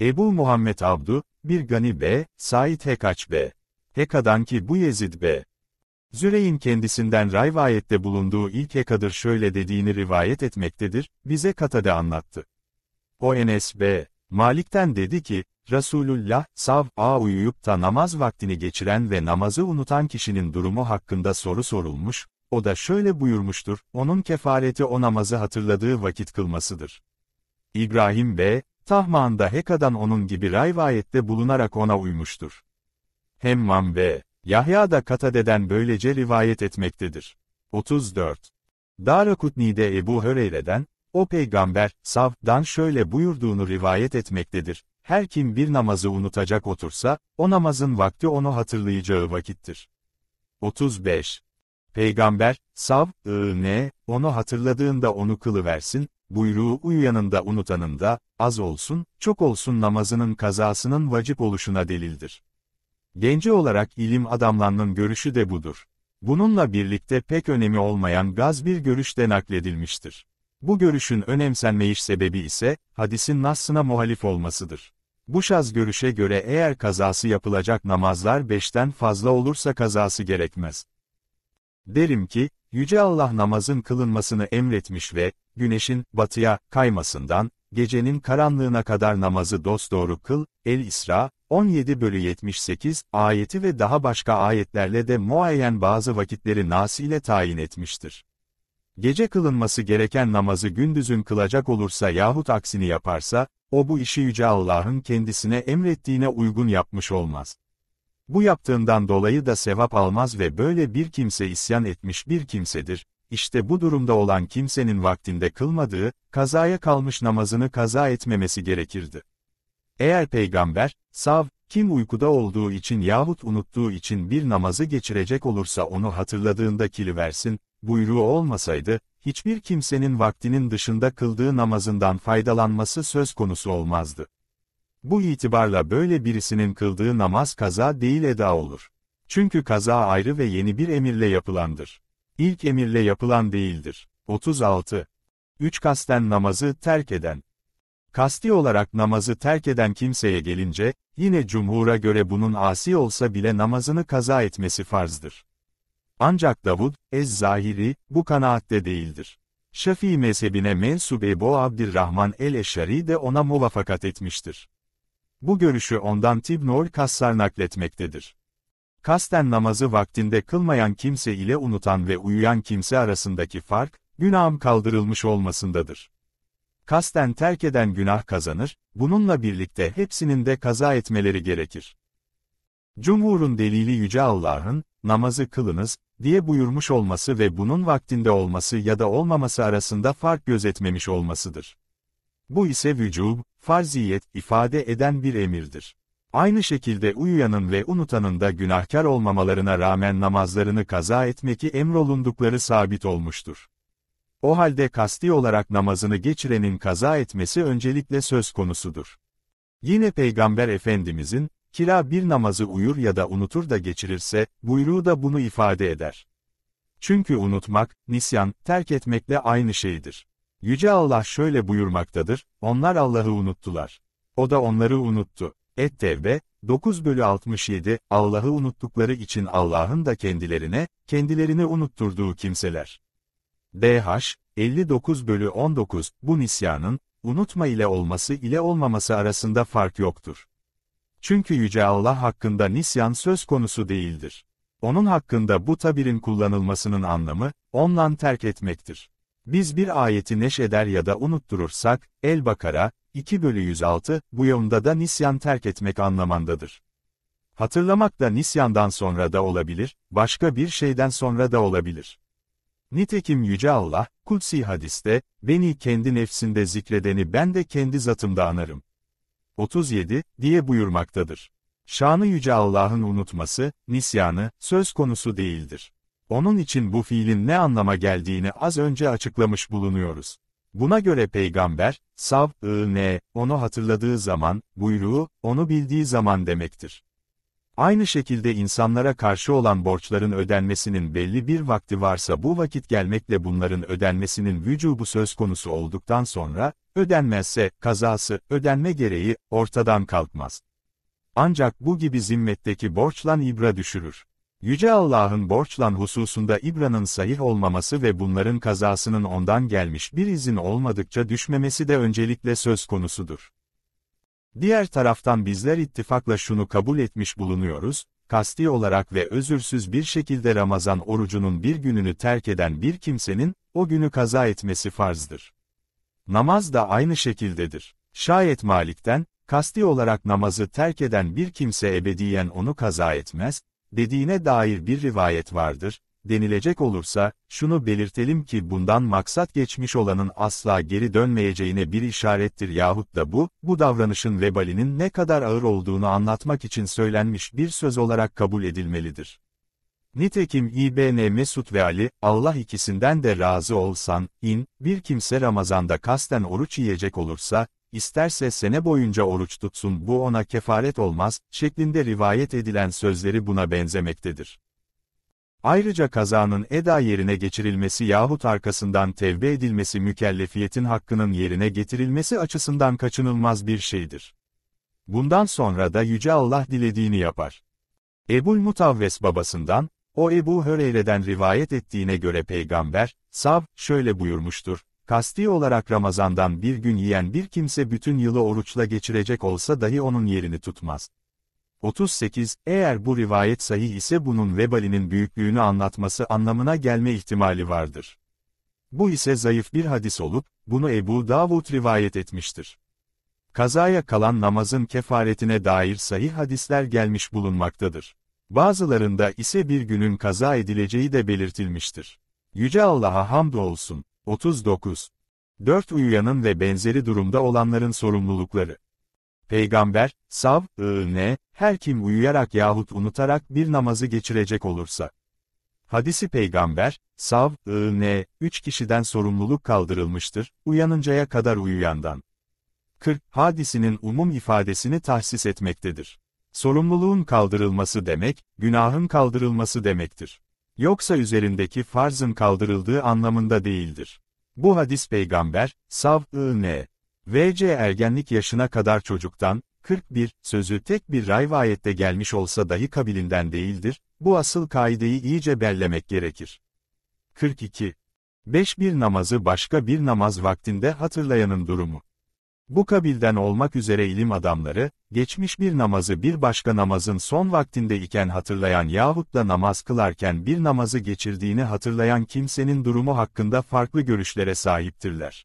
Ebu Muhammed Abdu, bir Gani B, Said Hekaç B. Hekadan ki bu Yezid B. Zürey'in kendisinden rivayette bulunduğu ilk Ekadır şöyle dediğini rivayet etmektedir, bize Katade anlattı. O Enes B. Malik'ten dedi ki, Resulullah, sav, a uyuyup da namaz vaktini geçiren ve namazı unutan kişinin durumu hakkında soru sorulmuş, o da şöyle buyurmuştur, onun kefareti o namazı hatırladığı vakit kılmasıdır. İbrahim B. Tahman da Heka'dan onun gibi rivayette bulunarak ona uymuştur. Hemman B. Yahya da Katade'den böylece rivayet etmektedir. 34. Darakutni'de Ebu Höreyre'den, o peygamber, Sav'dan şöyle buyurduğunu rivayet etmektedir. Her kim bir namazı unutacak otursa, o namazın vakti onu hatırlayacağı vakittir. 35. Peygamber, Sav, ı, ne, onu hatırladığında onu kılıversin, buyruğu uyuyanında unutanında, az olsun, çok olsun namazının kazasının vacip oluşuna delildir. Gence olarak ilim adamlarının görüşü de budur. Bununla birlikte pek önemi olmayan gaz bir görüşte nakledilmiştir. Bu görüşün önemsenmeyiş sebebi ise, hadisin nassına muhalif olmasıdır. Bu şaz görüşe göre eğer kazası yapılacak namazlar beşten fazla olursa kazası gerekmez. Derim ki, Yüce Allah namazın kılınmasını emretmiş ve, güneşin batıya kaymasından, gecenin karanlığına kadar namazı dosdoğru kıl, El-İsra, 17 bölü 78 ayeti ve daha başka ayetlerle de muayyen bazı vakitleri nasiyle tayin etmiştir. Gece kılınması gereken namazı gündüzün kılacak olursa yahut aksini yaparsa, o bu işi Yüce Allah'ın kendisine emrettiğine uygun yapmış olmaz. Bu yaptığından dolayı da sevap almaz ve böyle bir kimse isyan etmiş bir kimsedir. İşte bu durumda olan kimsenin vaktinde kılmadığı, kazaya kalmış namazını kaza etmemesi gerekirdi. Eğer peygamber, sav, kim uykuda olduğu için yahut unuttuğu için bir namazı geçirecek olursa onu hatırladığında kiliversin, buyruğu olmasaydı, hiçbir kimsenin vaktinin dışında kıldığı namazından faydalanması söz konusu olmazdı. Bu itibarla böyle birisinin kıldığı namaz kaza değil eda olur. Çünkü kaza ayrı ve yeni bir emirle yapılandır. İlk emirle yapılan değildir. 36. 3 kasten namazı terk eden Kasti olarak namazı terk eden kimseye gelince, yine cumhura göre bunun asi olsa bile namazını kaza etmesi farzdır. Ancak Davud, Ez-Zahiri, bu kanaatte değildir. Şafii mezhebine mensup Ebu Abdirrahman el-Eşari de ona muvafakat etmiştir. Bu görüşü ondan Tibnol Kassar nakletmektedir. Kasten namazı vaktinde kılmayan kimse ile unutan ve uyuyan kimse arasındaki fark, günahım kaldırılmış olmasındadır kasten terk eden günah kazanır, bununla birlikte hepsinin de kaza etmeleri gerekir. Cumhurun delili Yüce Allah'ın, namazı kılınız, diye buyurmuş olması ve bunun vaktinde olması ya da olmaması arasında fark gözetmemiş olmasıdır. Bu ise vücub, farziyet ifade eden bir emirdir. Aynı şekilde uyuyanın ve unutanın da günahkar olmamalarına rağmen namazlarını kaza etmeki emrolundukları sabit olmuştur. O halde kasti olarak namazını geçirenin kaza etmesi öncelikle söz konusudur. Yine Peygamber Efendimizin, kira bir namazı uyur ya da unutur da geçirirse, buyruğu da bunu ifade eder. Çünkü unutmak, nisyan, terk etmekle aynı şeydir. Yüce Allah şöyle buyurmaktadır, onlar Allah'ı unuttular. O da onları unuttu. Et-Tevbe, 9 bölü 67, Allah'ı unuttukları için Allah'ın da kendilerine, kendilerini unutturduğu kimseler. DH, 59 bölü 19, bu nisyanın, unutma ile olması ile olmaması arasında fark yoktur. Çünkü Yüce Allah hakkında nisyan söz konusu değildir. Onun hakkında bu tabirin kullanılmasının anlamı, ondan terk etmektir. Biz bir ayeti neşeder ya da unutturursak, El-Bakara, 2 bölü 106, bu yönde da nisyan terk etmek anlamandadır. Hatırlamak da nisyandan sonra da olabilir, başka bir şeyden sonra da olabilir. Nitekim Yüce Allah, kutsi hadiste, beni kendi nefsinde zikredeni ben de kendi zatımda anarım. 37, diye buyurmaktadır. Şanı Yüce Allah'ın unutması, nisyanı, söz konusu değildir. Onun için bu fiilin ne anlama geldiğini az önce açıklamış bulunuyoruz. Buna göre peygamber, sav, ı, ne, onu hatırladığı zaman, buyruğu, onu bildiği zaman demektir. Aynı şekilde insanlara karşı olan borçların ödenmesinin belli bir vakti varsa bu vakit gelmekle bunların ödenmesinin vücubu söz konusu olduktan sonra, ödenmezse, kazası, ödenme gereği, ortadan kalkmaz. Ancak bu gibi zimmetteki borçlan ibra düşürür. Yüce Allah'ın borçlan hususunda ibranın sahih olmaması ve bunların kazasının ondan gelmiş bir izin olmadıkça düşmemesi de öncelikle söz konusudur. Diğer taraftan bizler ittifakla şunu kabul etmiş bulunuyoruz, kasti olarak ve özürsüz bir şekilde Ramazan orucunun bir gününü terk eden bir kimsenin, o günü kaza etmesi farzdır. Namaz da aynı şekildedir. Şayet Malik'ten, kasti olarak namazı terk eden bir kimse ebediyen onu kaza etmez, dediğine dair bir rivayet vardır, denilecek olursa, şunu belirtelim ki bundan maksat geçmiş olanın asla geri dönmeyeceğine bir işarettir yahut da bu, bu davranışın vebalinin ne kadar ağır olduğunu anlatmak için söylenmiş bir söz olarak kabul edilmelidir. Nitekim İBN Mesut ve Ali, Allah ikisinden de razı olsan, in, bir kimse Ramazan'da kasten oruç yiyecek olursa, isterse sene boyunca oruç tutsun bu ona kefaret olmaz, şeklinde rivayet edilen sözleri buna benzemektedir. Ayrıca kazanın eda yerine geçirilmesi yahut arkasından tevbe edilmesi mükellefiyetin hakkının yerine getirilmesi açısından kaçınılmaz bir şeydir. Bundan sonra da Yüce Allah dilediğini yapar. Ebul Mutavves babasından, o Ebu Höreyre'den rivayet ettiğine göre Peygamber, Sav, şöyle buyurmuştur, kasti olarak Ramazan'dan bir gün yiyen bir kimse bütün yılı oruçla geçirecek olsa dahi onun yerini tutmaz. 38, eğer bu rivayet sahih ise bunun vebalinin büyüklüğünü anlatması anlamına gelme ihtimali vardır. Bu ise zayıf bir hadis olup, bunu Ebu Davud rivayet etmiştir. Kazaya kalan namazın kefaretine dair sahih hadisler gelmiş bulunmaktadır. Bazılarında ise bir günün kaza edileceği de belirtilmiştir. Yüce Allah'a hamdolsun. 39. 4 uyuyanın ve benzeri durumda olanların sorumlulukları. Peygamber, sav, ne, her kim uyuyarak yahut unutarak bir namazı geçirecek olursa. Hadisi peygamber, sav, ne, üç kişiden sorumluluk kaldırılmıştır, uyanıncaya kadar uyuyandan. 40. Hadisinin umum ifadesini tahsis etmektedir. Sorumluluğun kaldırılması demek, günahın kaldırılması demektir. Yoksa üzerindeki farzın kaldırıldığı anlamında değildir. Bu hadis peygamber, sav, ne, VC ergenlik yaşına kadar çocuktan, 41, sözü tek bir rivayette gelmiş olsa dahi kabilinden değildir, bu asıl kaideyi iyice bellemek gerekir. 42. 5 bir namazı başka bir namaz vaktinde hatırlayanın durumu. Bu kabilden olmak üzere ilim adamları, geçmiş bir namazı bir başka namazın son vaktinde iken hatırlayan yahut da namaz kılarken bir namazı geçirdiğini hatırlayan kimsenin durumu hakkında farklı görüşlere sahiptirler.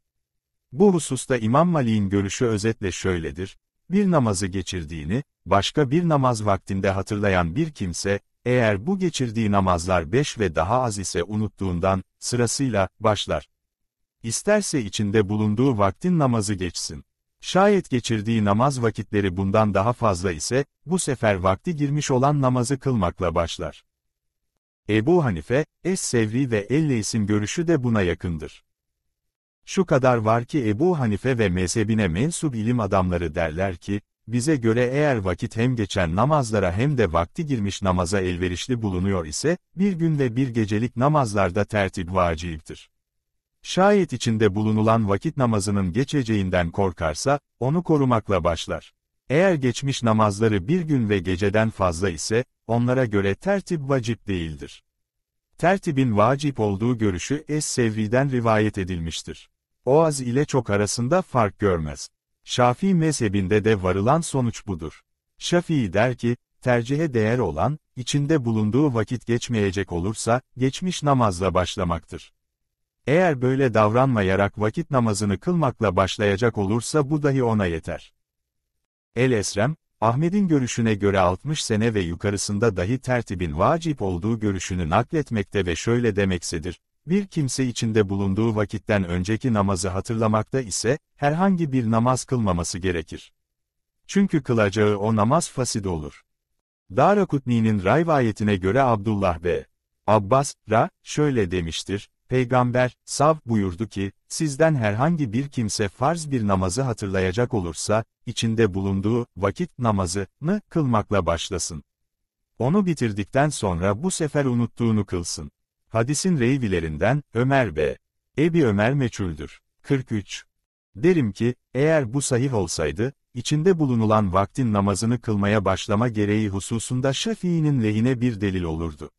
Bu hususta İmam Malik'in görüşü özetle şöyledir, bir namazı geçirdiğini, başka bir namaz vaktinde hatırlayan bir kimse, eğer bu geçirdiği namazlar beş ve daha az ise unuttuğundan, sırasıyla, başlar. İsterse içinde bulunduğu vaktin namazı geçsin. Şayet geçirdiği namaz vakitleri bundan daha fazla ise, bu sefer vakti girmiş olan namazı kılmakla başlar. Ebu Hanife, Es-Sevri ve El-Leys'in görüşü de buna yakındır. Şu kadar var ki Ebu Hanife ve mezhebine mensup ilim adamları derler ki, bize göre eğer vakit hem geçen namazlara hem de vakti girmiş namaza elverişli bulunuyor ise, bir gün ve bir gecelik namazlarda tertip vaciptir. Şayet içinde bulunulan vakit namazının geçeceğinden korkarsa, onu korumakla başlar. Eğer geçmiş namazları bir gün ve geceden fazla ise, onlara göre tertip vacip değildir. Tertibin vacip olduğu görüşü Es-Sevri'den rivayet edilmiştir o az ile çok arasında fark görmez. Şafii mezhebinde de varılan sonuç budur. Şafii der ki, tercihe değer olan, içinde bulunduğu vakit geçmeyecek olursa, geçmiş namazla başlamaktır. Eğer böyle davranmayarak vakit namazını kılmakla başlayacak olursa bu dahi ona yeter. El-Esrem, Ahmet'in görüşüne göre 60 sene ve yukarısında dahi tertibin vacip olduğu görüşünü nakletmekte ve şöyle demeksedir, bir kimse içinde bulunduğu vakitten önceki namazı hatırlamakta ise, herhangi bir namaz kılmaması gerekir. Çünkü kılacağı o namaz fasid olur. Darakutni'nin rivayetine göre Abdullah ve Abbas, Ra, şöyle demiştir, Peygamber, Sav buyurdu ki, sizden herhangi bir kimse farz bir namazı hatırlayacak olursa, içinde bulunduğu vakit namazını kılmakla başlasın. Onu bitirdikten sonra bu sefer unuttuğunu kılsın. Hadisin reyvilerinden, Ömer B. Ebi Ömer meçhuldür. 43. Derim ki, eğer bu sahih olsaydı, içinde bulunulan vaktin namazını kılmaya başlama gereği hususunda Şafii'nin lehine bir delil olurdu.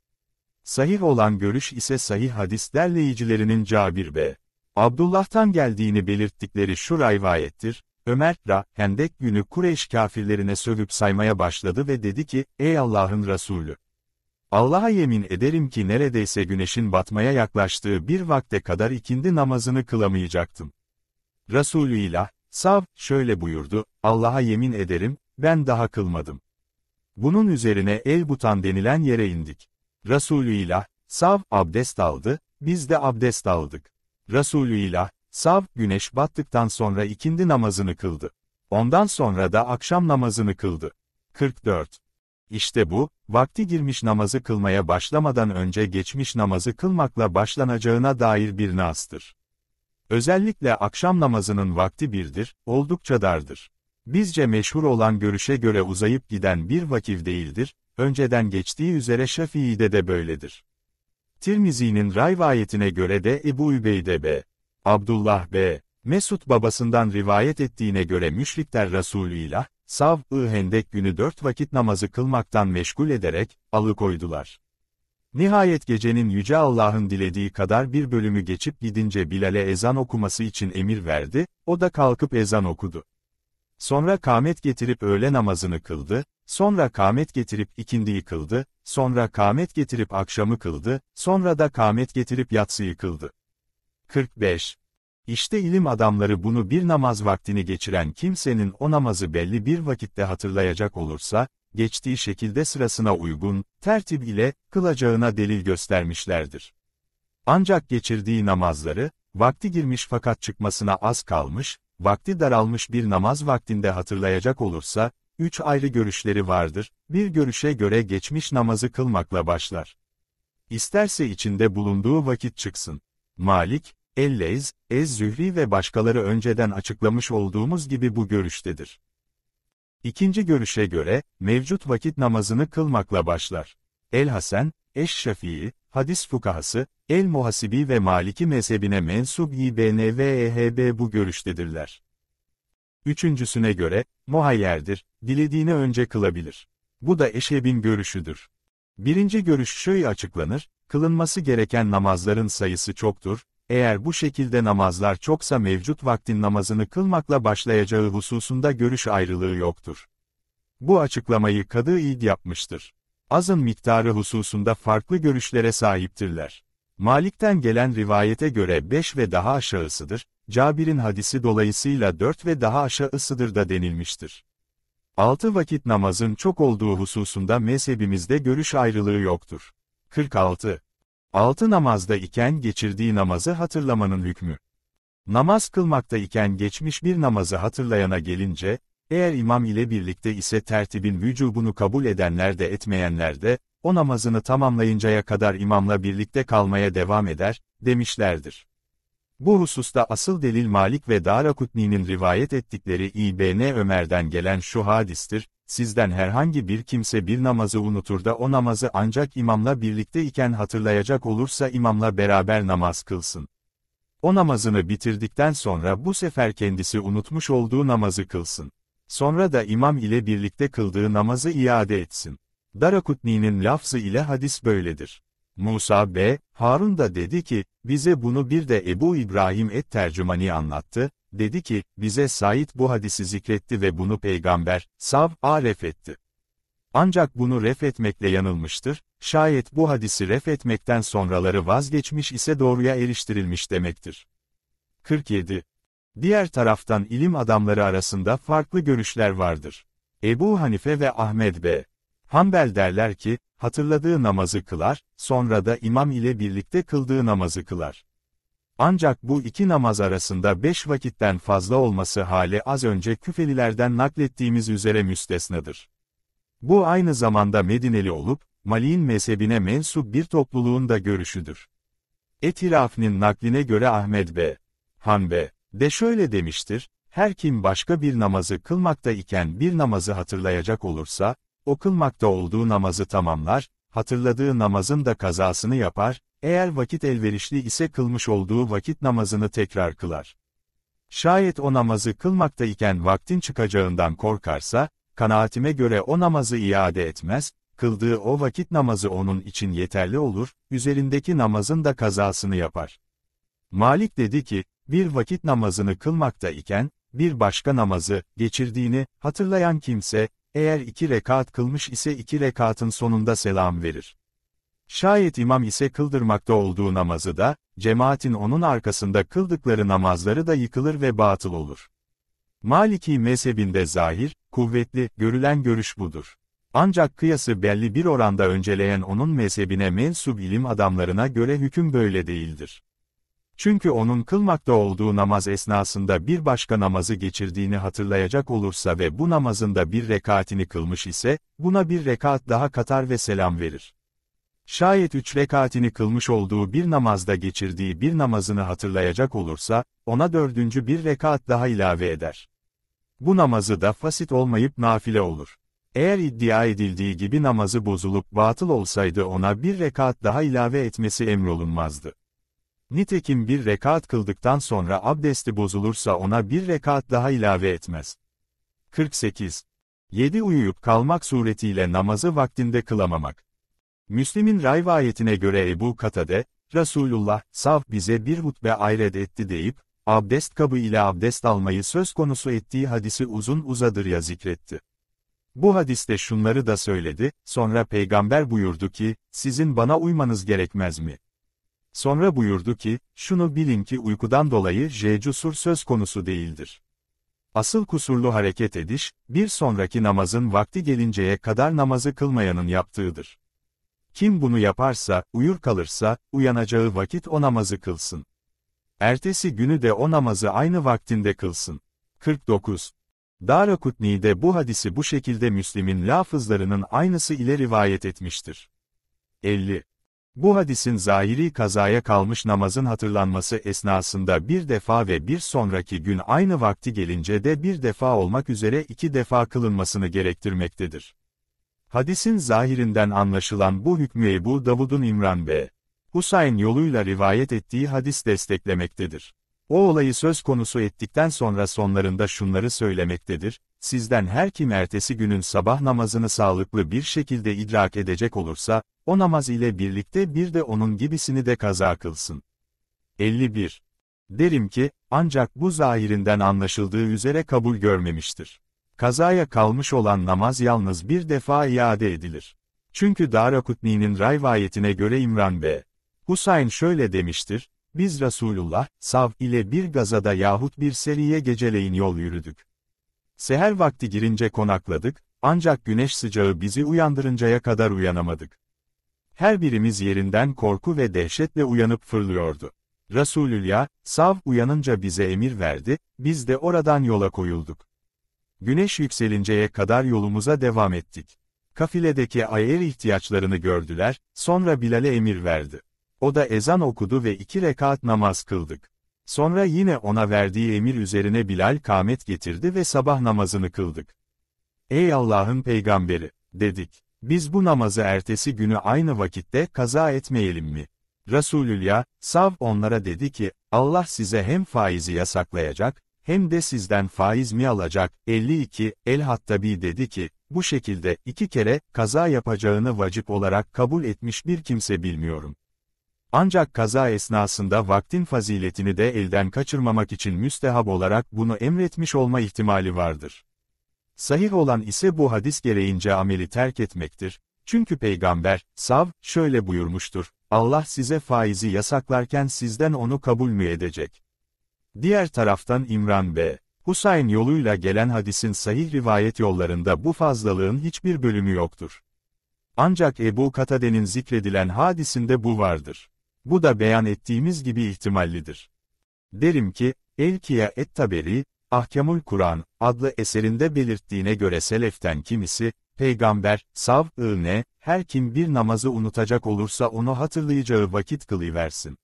Sahih olan görüş ise sahih hadis derleyicilerinin Cabir B. Abdullah'tan geldiğini belirttikleri şu rivayettir, Ömer, Ra, Hendek günü Kureyş kafirlerine sövüp saymaya başladı ve dedi ki, Ey Allah'ın Resulü! Allah'a yemin ederim ki neredeyse güneşin batmaya yaklaştığı bir vakte kadar ikindi namazını kılamayacaktım. Resulü İlah, Sav, şöyle buyurdu, Allah'a yemin ederim, ben daha kılmadım. Bunun üzerine Elbutan denilen yere indik. Resulü İlah, Sav, abdest aldı, biz de abdest aldık. Resulü İlah, Sav, güneş battıktan sonra ikindi namazını kıldı. Ondan sonra da akşam namazını kıldı. 44. İşte bu, vakti girmiş namazı kılmaya başlamadan önce geçmiş namazı kılmakla başlanacağına dair bir nastır. Özellikle akşam namazının vakti birdir, oldukça dardır. Bizce meşhur olan görüşe göre uzayıp giden bir vakif değildir, önceden geçtiği üzere Şafii'de de böyledir. Tirmizi'nin rivayetine göre de Ebu Übeyde B. Abdullah B. Mesud babasından rivayet ettiğine göre müşrikler Resulü ilah, Sav-ı Hendek günü dört vakit namazı kılmaktan meşgul ederek, alıkoydular. Nihayet gecenin Yüce Allah'ın dilediği kadar bir bölümü geçip gidince Bilal'e ezan okuması için emir verdi, o da kalkıp ezan okudu. Sonra kamet getirip öğle namazını kıldı, sonra kamet getirip ikindiyi kıldı, sonra kamet getirip akşamı kıldı, sonra da kamet getirip yatsıyı kıldı. 45. İşte ilim adamları bunu bir namaz vaktini geçiren kimsenin o namazı belli bir vakitte hatırlayacak olursa, geçtiği şekilde sırasına uygun, tertib ile, kılacağına delil göstermişlerdir. Ancak geçirdiği namazları, vakti girmiş fakat çıkmasına az kalmış, vakti daralmış bir namaz vaktinde hatırlayacak olursa, üç ayrı görüşleri vardır, bir görüşe göre geçmiş namazı kılmakla başlar. İsterse içinde bulunduğu vakit çıksın. Malik, Ellez, Ez-Zühri ve başkaları önceden açıklamış olduğumuz gibi bu görüştedir. İkinci görüşe göre, mevcut vakit namazını kılmakla başlar. El-Hasen, Eş-Şafii, hadis fukahası, El-Muhasibi ve Maliki mezhebine mensup İBN ve EHB bu görüştedirler. Üçüncüsüne göre, muhayyerdir, dilediğini önce kılabilir. Bu da Eşheb'in görüşüdür. Birinci görüş şöyle açıklanır, kılınması gereken namazların sayısı çoktur, eğer bu şekilde namazlar çoksa mevcut vaktin namazını kılmakla başlayacağı hususunda görüş ayrılığı yoktur. Bu açıklamayı Kadı İd yapmıştır. Azın miktarı hususunda farklı görüşlere sahiptirler. Malik'ten gelen rivayete göre 5 ve daha aşağısıdır, Cabir'in hadisi dolayısıyla 4 ve daha aşağısıdır da denilmiştir. 6 vakit namazın çok olduğu hususunda mezhebimizde görüş ayrılığı yoktur. 46. Altı namazda iken geçirdiği namazı hatırlamanın hükmü. Namaz kılmakta iken geçmiş bir namazı hatırlayana gelince, eğer imam ile birlikte ise tertibin vücubunu kabul edenler de etmeyenler de, o namazını tamamlayıncaya kadar imamla birlikte kalmaya devam eder, demişlerdir. Bu hususta asıl delil Malik ve Darakutni'nin rivayet ettikleri İbn Ömer'den gelen şu hadistir, sizden herhangi bir kimse bir namazı unutur da o namazı ancak imamla birlikte iken hatırlayacak olursa imamla beraber namaz kılsın. O namazını bitirdikten sonra bu sefer kendisi unutmuş olduğu namazı kılsın. Sonra da imam ile birlikte kıldığı namazı iade etsin. Darakutni'nin lafzı ile hadis böyledir. Musa b. Harun da dedi ki, bize bunu bir de Ebu İbrahim et tercümanı anlattı, dedi ki, bize Said bu hadisi zikretti ve bunu peygamber, sav, a ref etti. Ancak bunu ref etmekle yanılmıştır, şayet bu hadisi ref etmekten sonraları vazgeçmiş ise doğruya eriştirilmiş demektir. 47. Diğer taraftan ilim adamları arasında farklı görüşler vardır. Ebu Hanife ve Ahmed B. Hanbel derler ki, hatırladığı namazı kılar, sonra da imam ile birlikte kıldığı namazı kılar. Ancak bu iki namaz arasında beş vakitten fazla olması hali az önce küfelilerden naklettiğimiz üzere müstesnadır. Bu aynı zamanda Medineli olup, Mali'in mezhebine mensup bir topluluğun da görüşüdür. Etilaf'nin nakline göre Ahmet B. Hanbe de şöyle demiştir, her kim başka bir namazı kılmakta iken bir namazı hatırlayacak olursa, okılmakta olduğu namazı tamamlar, hatırladığı namazın da kazasını yapar, eğer vakit elverişli ise kılmış olduğu vakit namazını tekrar kılar. Şayet o namazı kılmakta iken vaktin çıkacağından korkarsa, kanaatime göre o namazı iade etmez, kıldığı o vakit namazı onun için yeterli olur, üzerindeki namazın da kazasını yapar. Malik dedi ki, bir vakit namazını kılmakta iken, bir başka namazı, geçirdiğini, hatırlayan kimse, eğer iki rekat kılmış ise iki rekatın sonunda selam verir. Şayet imam ise kıldırmakta olduğu namazı da, cemaatin onun arkasında kıldıkları namazları da yıkılır ve batıl olur. Maliki mezhebinde zahir, kuvvetli, görülen görüş budur. Ancak kıyası belli bir oranda önceleyen onun mezhebine mensup ilim adamlarına göre hüküm böyle değildir. Çünkü onun kılmakta olduğu namaz esnasında bir başka namazı geçirdiğini hatırlayacak olursa ve bu namazında bir rekatini kılmış ise, buna bir rekat daha katar ve selam verir. Şayet üç rekatini kılmış olduğu bir namazda geçirdiği bir namazını hatırlayacak olursa, ona dördüncü bir rekat daha ilave eder. Bu namazı da fasit olmayıp nafile olur. Eğer iddia edildiği gibi namazı bozulup batıl olsaydı ona bir rekat daha ilave etmesi emrolunmazdı. Nitekim bir rekat kıldıktan sonra abdesti bozulursa ona bir rekat daha ilave etmez. 48. 7 uyuyup kalmak suretiyle namazı vaktinde kılamamak. Müslim'in rivayetine göre Ebu Katade, Resulullah, sav bize bir hutbe ayret etti deyip, abdest kabı ile abdest almayı söz konusu ettiği hadisi uzun uzadır uzadırya zikretti. Bu hadiste şunları da söyledi, sonra peygamber buyurdu ki, sizin bana uymanız gerekmez mi? Sonra buyurdu ki, şunu bilin ki uykudan dolayı jecusur söz konusu değildir. Asıl kusurlu hareket ediş, bir sonraki namazın vakti gelinceye kadar namazı kılmayanın yaptığıdır. Kim bunu yaparsa, uyur kalırsa, uyanacağı vakit o namazı kılsın. Ertesi günü de o namazı aynı vaktinde kılsın. 49. Darakutni de bu hadisi bu şekilde Müslim'in lafızlarının aynısı ile rivayet etmiştir. 50. Bu hadisin zahiri kazaya kalmış namazın hatırlanması esnasında bir defa ve bir sonraki gün aynı vakti gelince de bir defa olmak üzere iki defa kılınmasını gerektirmektedir. Hadisin zahirinden anlaşılan bu hükmü Ebu Davud'un İmran ve Husayn yoluyla rivayet ettiği hadis desteklemektedir. O olayı söz konusu ettikten sonra sonlarında şunları söylemektedir, sizden her kim ertesi günün sabah namazını sağlıklı bir şekilde idrak edecek olursa, o namaz ile birlikte bir de onun gibisini de kaza kılsın. 51. Derim ki, ancak bu zahirinden anlaşıldığı üzere kabul görmemiştir. Kazaya kalmış olan namaz yalnız bir defa iade edilir. Çünkü Darakutni'nin rivayetine göre İmran B. Husayn şöyle demiştir, biz Resulullah, sav ile bir gazada yahut bir seriye geceleyin yol yürüdük. Seher vakti girince konakladık, ancak güneş sıcağı bizi uyandırıncaya kadar uyanamadık. Her birimiz yerinden korku ve dehşetle uyanıp fırlıyordu. Resulüllah, sav uyanınca bize emir verdi, biz de oradan yola koyulduk. Güneş yükselinceye kadar yolumuza devam ettik. Kafiledeki ayer ihtiyaçlarını gördüler, sonra Bilal'e emir verdi. O da ezan okudu ve iki rekat namaz kıldık. Sonra yine ona verdiği emir üzerine Bilal kâmet getirdi ve sabah namazını kıldık. Ey Allah'ın peygamberi, dedik. Biz bu namazı ertesi günü aynı vakitte kaza etmeyelim mi? Resulül ya, Sav onlara dedi ki, Allah size hem faizi yasaklayacak, hem de sizden faiz mi alacak? 52, El-Hattabi dedi ki, bu şekilde iki kere kaza yapacağını vacip olarak kabul etmiş bir kimse bilmiyorum. Ancak kaza esnasında vaktin faziletini de elden kaçırmamak için müstehab olarak bunu emretmiş olma ihtimali vardır. Sahih olan ise bu hadis gereğince ameli terk etmektir. Çünkü Peygamber, Sav, şöyle buyurmuştur, Allah size faizi yasaklarken sizden onu kabul mü edecek? Diğer taraftan İmran B. Husayn yoluyla gelen hadisin sahih rivayet yollarında bu fazlalığın hiçbir bölümü yoktur. Ancak Ebu Katade'nin zikredilen hadisinde bu vardır. Bu da beyan ettiğimiz gibi ihtimallidir. Derim ki, Elkiye Et-Taberi, Ahkamul Kur'an adlı eserinde belirttiğine göre seleften kimisi, Peygamber, sav, ne, her kim bir namazı unutacak olursa onu hatırlayacağı vakit kılıversin.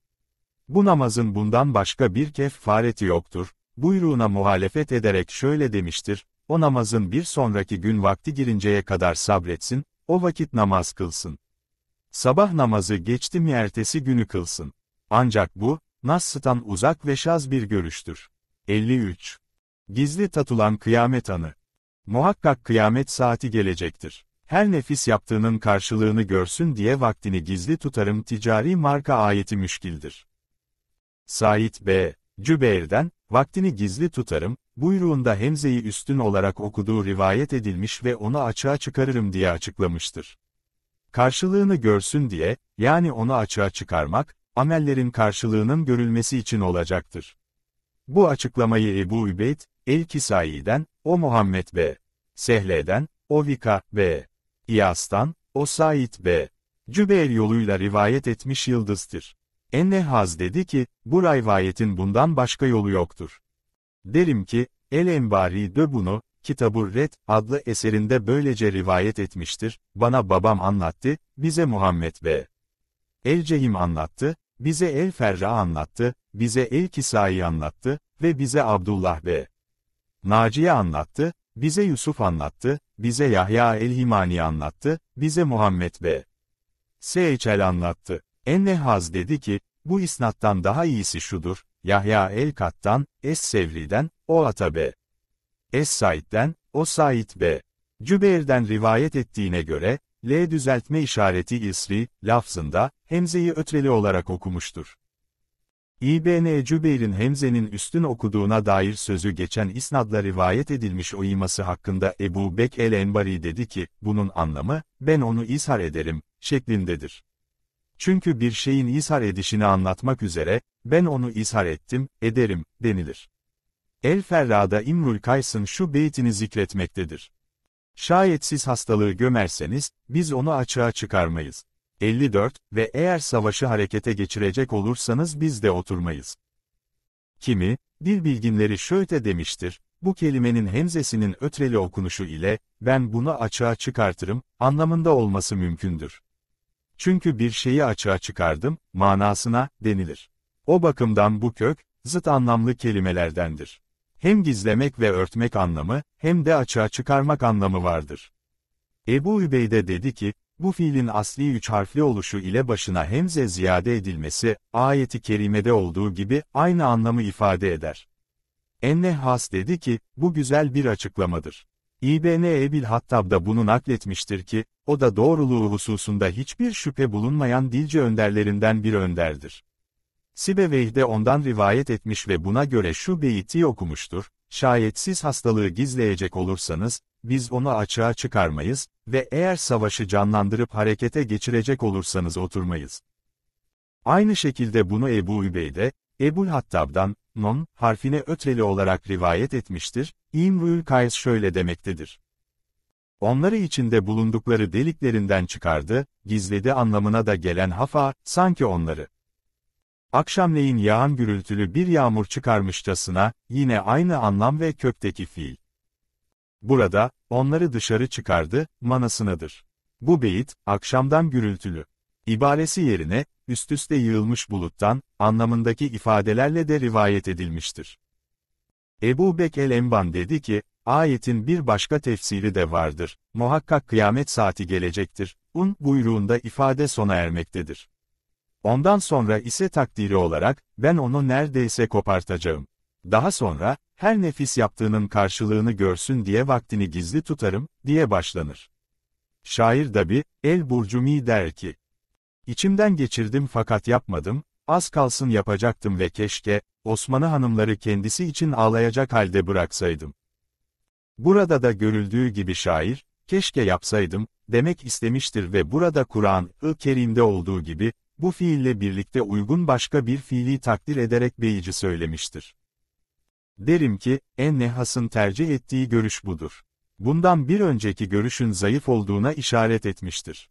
Bu namazın bundan başka bir kefareti yoktur. Buyruğuna muhalefet ederek şöyle demiştir, o namazın bir sonraki gün vakti girinceye kadar sabretsin, o vakit namaz kılsın sabah namazı geçti mi ertesi günü kılsın. Ancak bu, Nas'tan uzak ve şaz bir görüştür. 53. Gizli tatulan kıyamet anı. Muhakkak kıyamet saati gelecektir. Her nefis yaptığının karşılığını görsün diye vaktini gizli tutarım ticari marka ayeti müşkildir. Said B. Cübeyr'den, vaktini gizli tutarım, buyruğunda Hemze'yi üstün olarak okuduğu rivayet edilmiş ve onu açığa çıkarırım diye açıklamıştır karşılığını görsün diye, yani onu açığa çıkarmak, amellerin karşılığının görülmesi için olacaktır. Bu açıklamayı Ebu Übeyd, El-Kisai'den, o Muhammed B. Sehle'den, o Vika B. İyas'tan, o Said B. Cübeyr yoluyla rivayet etmiş Yıldız'dır. Ennehaz dedi ki, bu rivayetin bundan başka yolu yoktur. Derim ki, el embari de bunu, Kitabı Red adlı eserinde böylece rivayet etmiştir, bana babam anlattı, bize Muhammed ve El-Cehim anlattı, bize El-Ferra anlattı, bize El-Kisai anlattı ve bize Abdullah ve Naciye anlattı, bize Yusuf anlattı, bize Yahya el-Himani anlattı, bize Muhammed ve Seyçel anlattı. Ennehaz dedi ki, bu isnattan daha iyisi şudur, Yahya el-Kat'tan, Es-Sevri'den, o Atabe. Es Said'den, O Said b. Cübeyr'den rivayet ettiğine göre, L düzeltme işareti isri, lafzında, hemzeyi ötreli olarak okumuştur. İbn Cübeyr'in hemzenin üstün okuduğuna dair sözü geçen isnadla rivayet edilmiş o iması hakkında Ebu Bek el-Enbari dedi ki, bunun anlamı, ben onu ishar ederim, şeklindedir. Çünkü bir şeyin ishar edişini anlatmak üzere, ben onu ishar ettim, ederim, denilir. El Ferra'da İmrul Kays'ın şu beytini zikretmektedir. Şayet siz hastalığı gömerseniz, biz onu açığa çıkarmayız. 54 ve eğer savaşı harekete geçirecek olursanız biz de oturmayız. Kimi, dil bilginleri şöyle demiştir, bu kelimenin hemzesinin ötreli okunuşu ile, ben bunu açığa çıkartırım, anlamında olması mümkündür. Çünkü bir şeyi açığa çıkardım, manasına, denilir. O bakımdan bu kök, zıt anlamlı kelimelerdendir hem gizlemek ve örtmek anlamı, hem de açığa çıkarmak anlamı vardır. Ebu Übeyde dedi ki, bu fiilin asli üç harfli oluşu ile başına hemze ziyade edilmesi, ayeti kerimede olduğu gibi aynı anlamı ifade eder. Enne Has dedi ki, bu güzel bir açıklamadır. İbn Ebil Hattab da bunu nakletmiştir ki, o da doğruluğu hususunda hiçbir şüphe bulunmayan dilce önderlerinden bir önderdir. Sibeveyh de ondan rivayet etmiş ve buna göre şu beyti okumuştur, şayet siz hastalığı gizleyecek olursanız, biz onu açığa çıkarmayız ve eğer savaşı canlandırıp harekete geçirecek olursanız oturmayız. Aynı şekilde bunu Ebu Übeyde, Ebul Hattab'dan, non, harfine ötreli olarak rivayet etmiştir, İmrül Kays şöyle demektedir. Onları içinde bulundukları deliklerinden çıkardı, gizledi anlamına da gelen hafa, sanki onları Akşamleyin yağan gürültülü bir yağmur çıkarmışçasına, yine aynı anlam ve kökteki fiil. Burada, onları dışarı çıkardı, manasınadır. Bu beyit, akşamdan gürültülü. İbaresi yerine, üst üste yığılmış buluttan, anlamındaki ifadelerle de rivayet edilmiştir. Ebu Bek el-Emban dedi ki, ayetin bir başka tefsiri de vardır, muhakkak kıyamet saati gelecektir, un buyruğunda ifade sona ermektedir. Ondan sonra ise takdiri olarak, ben onu neredeyse kopartacağım. Daha sonra, her nefis yaptığının karşılığını görsün diye vaktini gizli tutarım, diye başlanır. Şair Dabi, El Burcumi der ki, İçimden geçirdim fakat yapmadım, az kalsın yapacaktım ve keşke, Osmanlı hanımları kendisi için ağlayacak halde bıraksaydım. Burada da görüldüğü gibi şair, keşke yapsaydım, demek istemiştir ve burada Kur'an-ı Kerim'de olduğu gibi, bu fiille birlikte uygun başka bir fiili takdir ederek beyici söylemiştir. Derim ki, en nehasın tercih ettiği görüş budur. Bundan bir önceki görüşün zayıf olduğuna işaret etmiştir.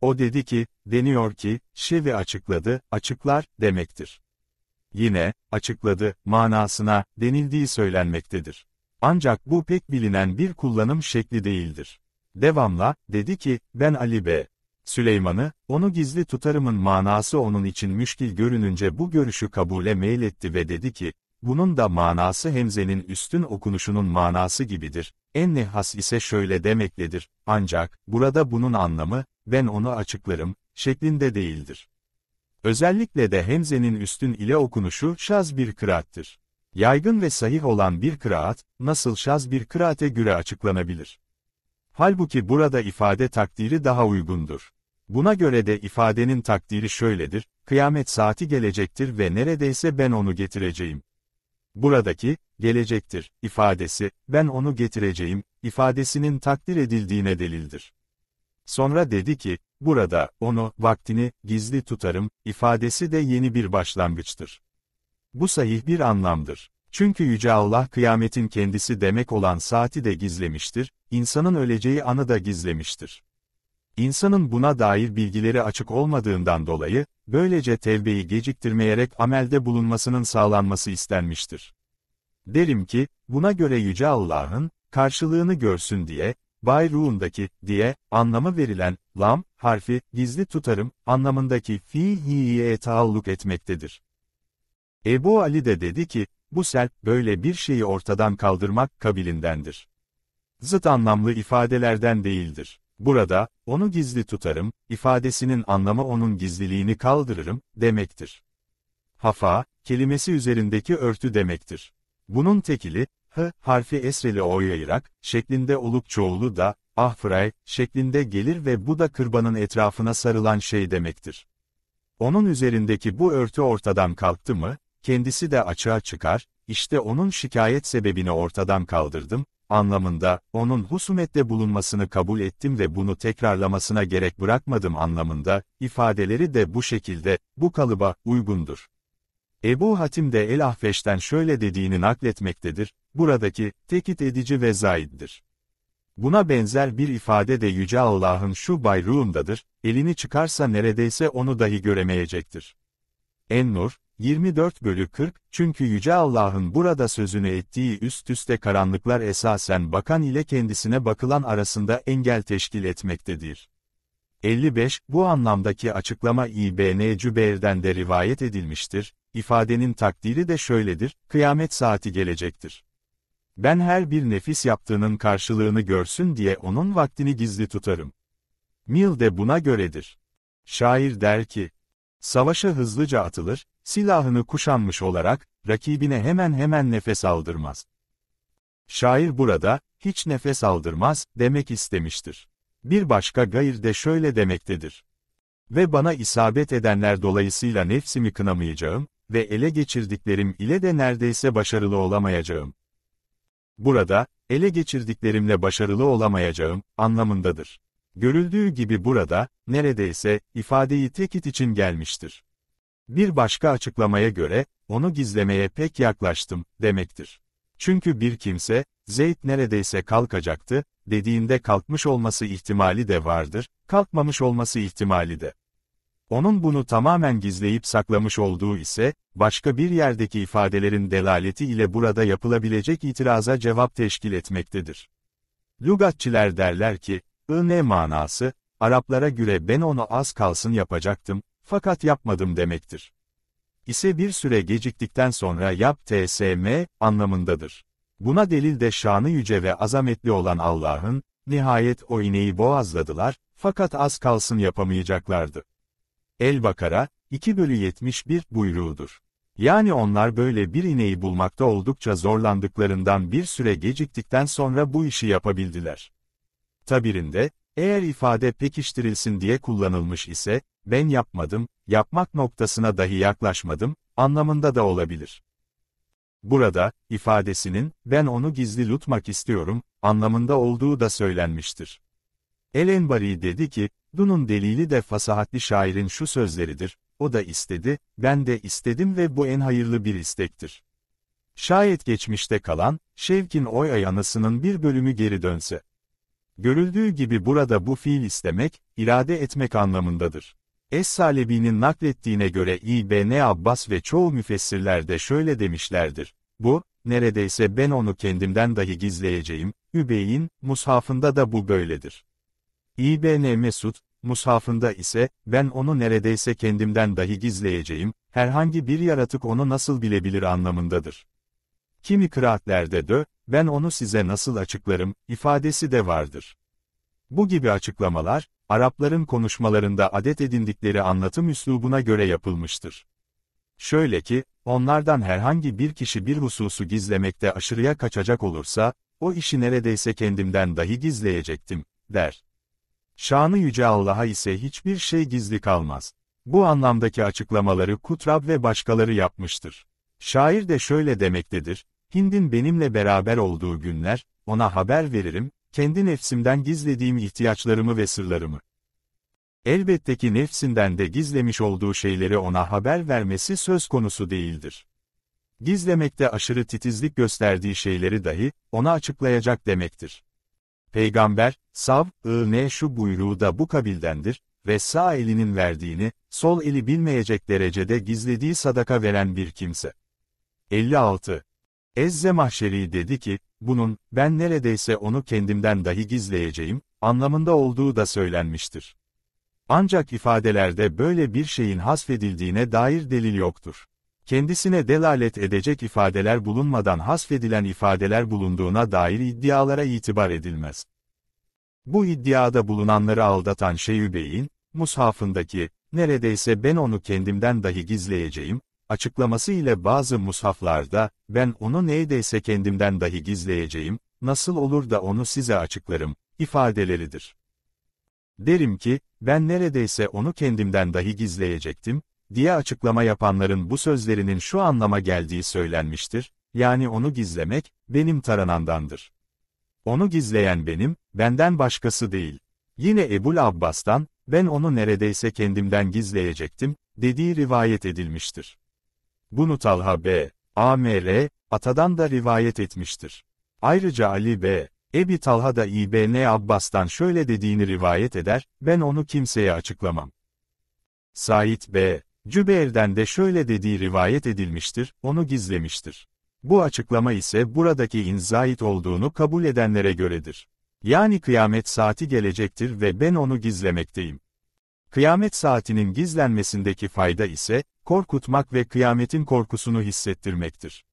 O dedi ki, deniyor ki, şevi açıkladı, açıklar, demektir. Yine, açıkladı, manasına, denildiği söylenmektedir. Ancak bu pek bilinen bir kullanım şekli değildir. Devamla, dedi ki, ben Ali B. Süleyman'ı, onu gizli tutarımın manası onun için müşkil görününce bu görüşü kabule meyletti ve dedi ki, bunun da manası Hemze'nin üstün okunuşunun manası gibidir. En nehas ise şöyle demekledir, ancak, burada bunun anlamı, ben onu açıklarım, şeklinde değildir. Özellikle de Hemze'nin üstün ile okunuşu şaz bir kıraattır. Yaygın ve sahih olan bir kıraat, nasıl şaz bir kıraate göre açıklanabilir? Halbuki burada ifade takdiri daha uygundur. Buna göre de ifadenin takdiri şöyledir, kıyamet saati gelecektir ve neredeyse ben onu getireceğim. Buradaki, gelecektir, ifadesi, ben onu getireceğim, ifadesinin takdir edildiğine delildir. Sonra dedi ki, burada, onu, vaktini, gizli tutarım, ifadesi de yeni bir başlangıçtır. Bu sahih bir anlamdır. Çünkü Yüce Allah kıyametin kendisi demek olan saati de gizlemiştir, insanın öleceği anı da gizlemiştir. İnsanın buna dair bilgileri açık olmadığından dolayı, böylece tevbeyi geciktirmeyerek amelde bulunmasının sağlanması istenmiştir. Derim ki, buna göre Yüce Allah'ın, karşılığını görsün diye, Bayruğundaki, diye, anlamı verilen, lam, harfi, gizli tutarım, anlamındaki fiihiye taalluk etmektedir. Ebu Ali de dedi ki, bu sel böyle bir şeyi ortadan kaldırmak kabilindendir. Zıt anlamlı ifadelerden değildir. Burada, onu gizli tutarım, ifadesinin anlamı onun gizliliğini kaldırırım, demektir. Hafa, kelimesi üzerindeki örtü demektir. Bunun tekili, h harfi esreli o yayarak, şeklinde olup çoğulu da, ahfray, şeklinde gelir ve bu da kırbanın etrafına sarılan şey demektir. Onun üzerindeki bu örtü ortadan kalktı mı, kendisi de açığa çıkar, işte onun şikayet sebebini ortadan kaldırdım, anlamında, onun husumette bulunmasını kabul ettim ve bunu tekrarlamasına gerek bırakmadım anlamında, ifadeleri de bu şekilde, bu kalıba, uygundur. Ebu Hatim de El-Ahveş'ten şöyle dediğini nakletmektedir, buradaki, tekit edici ve zaiddir. Buna benzer bir ifade de Yüce Allah'ın şu bayruğundadır, elini çıkarsa neredeyse onu dahi göremeyecektir. En-Nur, 24 bölü 40, çünkü Yüce Allah'ın burada sözünü ettiği üst üste karanlıklar esasen bakan ile kendisine bakılan arasında engel teşkil etmektedir. 55, bu anlamdaki açıklama İbn Cübeyr'den de rivayet edilmiştir, ifadenin takdiri de şöyledir, kıyamet saati gelecektir. Ben her bir nefis yaptığının karşılığını görsün diye onun vaktini gizli tutarım. Mil de buna göredir. Şair der ki, Savaşa hızlıca atılır, silahını kuşanmış olarak, rakibine hemen hemen nefes aldırmaz. Şair burada, hiç nefes aldırmaz, demek istemiştir. Bir başka gayr de şöyle demektedir. Ve bana isabet edenler dolayısıyla nefsimi kınamayacağım ve ele geçirdiklerim ile de neredeyse başarılı olamayacağım. Burada, ele geçirdiklerimle başarılı olamayacağım, anlamındadır. Görüldüğü gibi burada, neredeyse, ifadeyi tekit için gelmiştir. Bir başka açıklamaya göre, onu gizlemeye pek yaklaştım, demektir. Çünkü bir kimse, Zeyd neredeyse kalkacaktı, dediğinde kalkmış olması ihtimali de vardır, kalkmamış olması ihtimali de. Onun bunu tamamen gizleyip saklamış olduğu ise, başka bir yerdeki ifadelerin delaleti ile burada yapılabilecek itiraza cevap teşkil etmektedir. Lugatçiler derler ki, I ne manası, Araplara göre ben onu az kalsın yapacaktım, fakat yapmadım demektir. İse bir süre geciktikten sonra yap tsm anlamındadır. Buna delil de şanı yüce ve azametli olan Allah'ın, nihayet o ineği boğazladılar, fakat az kalsın yapamayacaklardı. El-Bakara, 2 bölü 71 buyruğudur. Yani onlar böyle bir ineği bulmakta oldukça zorlandıklarından bir süre geciktikten sonra bu işi yapabildiler. Tabirinde, eğer ifade pekiştirilsin diye kullanılmış ise, ben yapmadım, yapmak noktasına dahi yaklaşmadım, anlamında da olabilir. Burada, ifadesinin, ben onu gizli tutmak istiyorum, anlamında olduğu da söylenmiştir. Elenbari dedi ki, Dun'un delili de fasahatli şairin şu sözleridir, o da istedi, ben de istedim ve bu en hayırlı bir istektir. Şayet geçmişte kalan, Şevkin oy ayanasının bir bölümü geri dönse. Görüldüğü gibi burada bu fiil istemek, irade etmek anlamındadır. Es-Salebi'nin naklettiğne göre İbn Abbas ve çoğu müfessirler de şöyle demişlerdir. Bu, neredeyse ben onu kendimden dahi gizleyeceğim, Übey'in, mushafında da bu böyledir. İbn Mesud, mushafında ise, ben onu neredeyse kendimden dahi gizleyeceğim, herhangi bir yaratık onu nasıl bilebilir anlamındadır. Kimi kıraatlerde de ben onu size nasıl açıklarım, ifadesi de vardır. Bu gibi açıklamalar, Arapların konuşmalarında adet edindikleri anlatım üslubuna göre yapılmıştır. Şöyle ki, onlardan herhangi bir kişi bir hususu gizlemekte aşırıya kaçacak olursa, o işi neredeyse kendimden dahi gizleyecektim, der. Şanı Yüce Allah'a ise hiçbir şey gizli kalmaz. Bu anlamdaki açıklamaları Kutrab ve başkaları yapmıştır. Şair de şöyle demektedir, Hind'in benimle beraber olduğu günler, ona haber veririm, kendi nefsimden gizlediğim ihtiyaçlarımı ve sırlarımı. Elbette ki nefsinden de gizlemiş olduğu şeyleri ona haber vermesi söz konusu değildir. Gizlemekte aşırı titizlik gösterdiği şeyleri dahi, ona açıklayacak demektir. Peygamber, sav-ı-ne şu buyruğu da bu kabildendir ve sağ elinin verdiğini, sol eli bilmeyecek derecede gizlediği sadaka veren bir kimse. 56. Ezze Mahşeri dedi ki, bunun, ben neredeyse onu kendimden dahi gizleyeceğim, anlamında olduğu da söylenmiştir. Ancak ifadelerde böyle bir şeyin hasfedildiğine dair delil yoktur. Kendisine delalet edecek ifadeler bulunmadan hasfedilen ifadeler bulunduğuna dair iddialara itibar edilmez. Bu iddiada bulunanları aldatan Şeyhübey'in, mushafındaki, neredeyse ben onu kendimden dahi gizleyeceğim, açıklaması ile bazı mushaflarda, ben onu neydeyse kendimden dahi gizleyeceğim, nasıl olur da onu size açıklarım, ifadeleridir. Derim ki, ben neredeyse onu kendimden dahi gizleyecektim, diye açıklama yapanların bu sözlerinin şu anlama geldiği söylenmiştir, yani onu gizlemek, benim taranandandır. Onu gizleyen benim, benden başkası değil. Yine Ebul Abbas'tan, ben onu neredeyse kendimden gizleyecektim, dediği rivayet edilmiştir. Bunu Talha B. A.M.L. Atadan da rivayet etmiştir. Ayrıca Ali B. Ebi Talha da İbn Abbas'tan şöyle dediğini rivayet eder, ben onu kimseye açıklamam. Said B. Cübeyr'den de şöyle dediği rivayet edilmiştir, onu gizlemiştir. Bu açıklama ise buradaki inzait olduğunu kabul edenlere göredir. Yani kıyamet saati gelecektir ve ben onu gizlemekteyim. Kıyamet saatinin gizlenmesindeki fayda ise, korkutmak ve kıyametin korkusunu hissettirmektir.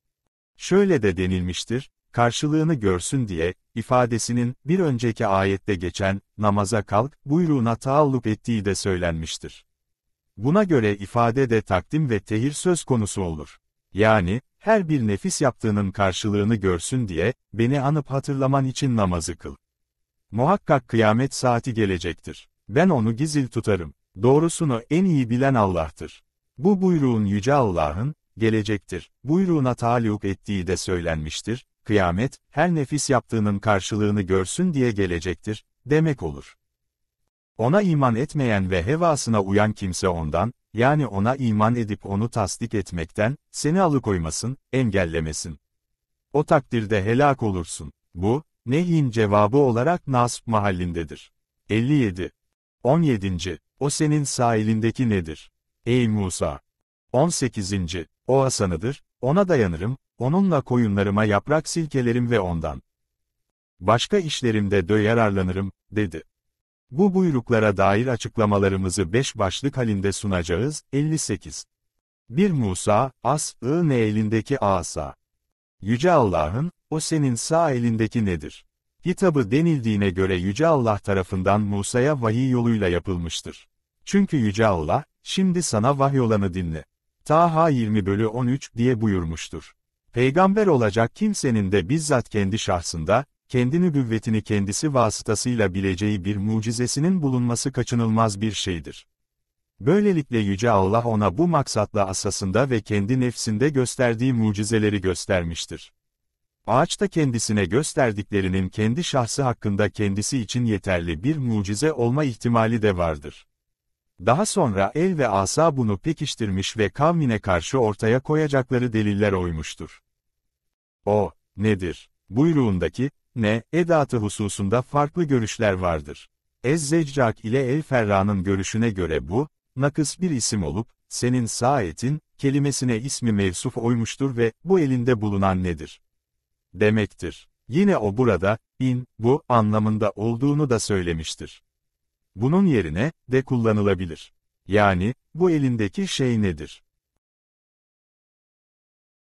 Şöyle de denilmiştir, karşılığını görsün diye, ifadesinin, bir önceki ayette geçen, namaza kalk, buyruğuna taalluk ettiği de söylenmiştir. Buna göre ifade de takdim ve tehir söz konusu olur. Yani, her bir nefis yaptığının karşılığını görsün diye, beni anıp hatırlaman için namazı kıl. Muhakkak kıyamet saati gelecektir. Ben onu gizil tutarım. Doğrusunu en iyi bilen Allah'tır. Bu buyruğun Yüce Allah'ın, gelecektir, buyruğuna taluk ettiği de söylenmiştir, kıyamet, her nefis yaptığının karşılığını görsün diye gelecektir, demek olur. Ona iman etmeyen ve hevasına uyan kimse ondan, yani ona iman edip onu tasdik etmekten, seni alıkoymasın, engellemesin. O takdirde helak olursun. Bu, nehyin cevabı olarak nasb mahallindedir. 57. 17. O senin sahilindeki nedir? Ey Musa! 18. O Hasan'ıdır, ona dayanırım, onunla koyunlarıma yaprak silkelerim ve ondan. Başka işlerimde de yararlanırım, dedi. Bu buyruklara dair açıklamalarımızı beş başlık halinde sunacağız. 58. 1 Musa, as-ı ne elindeki asa. Yüce Allah'ın, o senin sağ elindeki nedir? Hitabı denildiğine göre Yüce Allah tarafından Musa'ya vahiy yoluyla yapılmıştır. Çünkü Yüce Allah, Şimdi sana vahyolanı dinle. Taha 20 bölü 13 diye buyurmuştur. Peygamber olacak kimsenin de bizzat kendi şahsında, kendini nübüvvetini kendisi vasıtasıyla bileceği bir mucizesinin bulunması kaçınılmaz bir şeydir. Böylelikle Yüce Allah ona bu maksatla asasında ve kendi nefsinde gösterdiği mucizeleri göstermiştir. Ağaçta kendisine gösterdiklerinin kendi şahsı hakkında kendisi için yeterli bir mucize olma ihtimali de vardır. Daha sonra el ve asa bunu pekiştirmiş ve kavmine karşı ortaya koyacakları deliller oymuştur. O, nedir? Buyruğundaki, ne, edatı hususunda farklı görüşler vardır. Ez-Zeccak ile El-Ferra'nın görüşüne göre bu, nakıs bir isim olup, senin saayetin, kelimesine ismi mevsuf oymuştur ve bu elinde bulunan nedir? Demektir. Yine o burada, in, bu, anlamında olduğunu da söylemiştir. Bunun yerine, de kullanılabilir. Yani, bu elindeki şey nedir?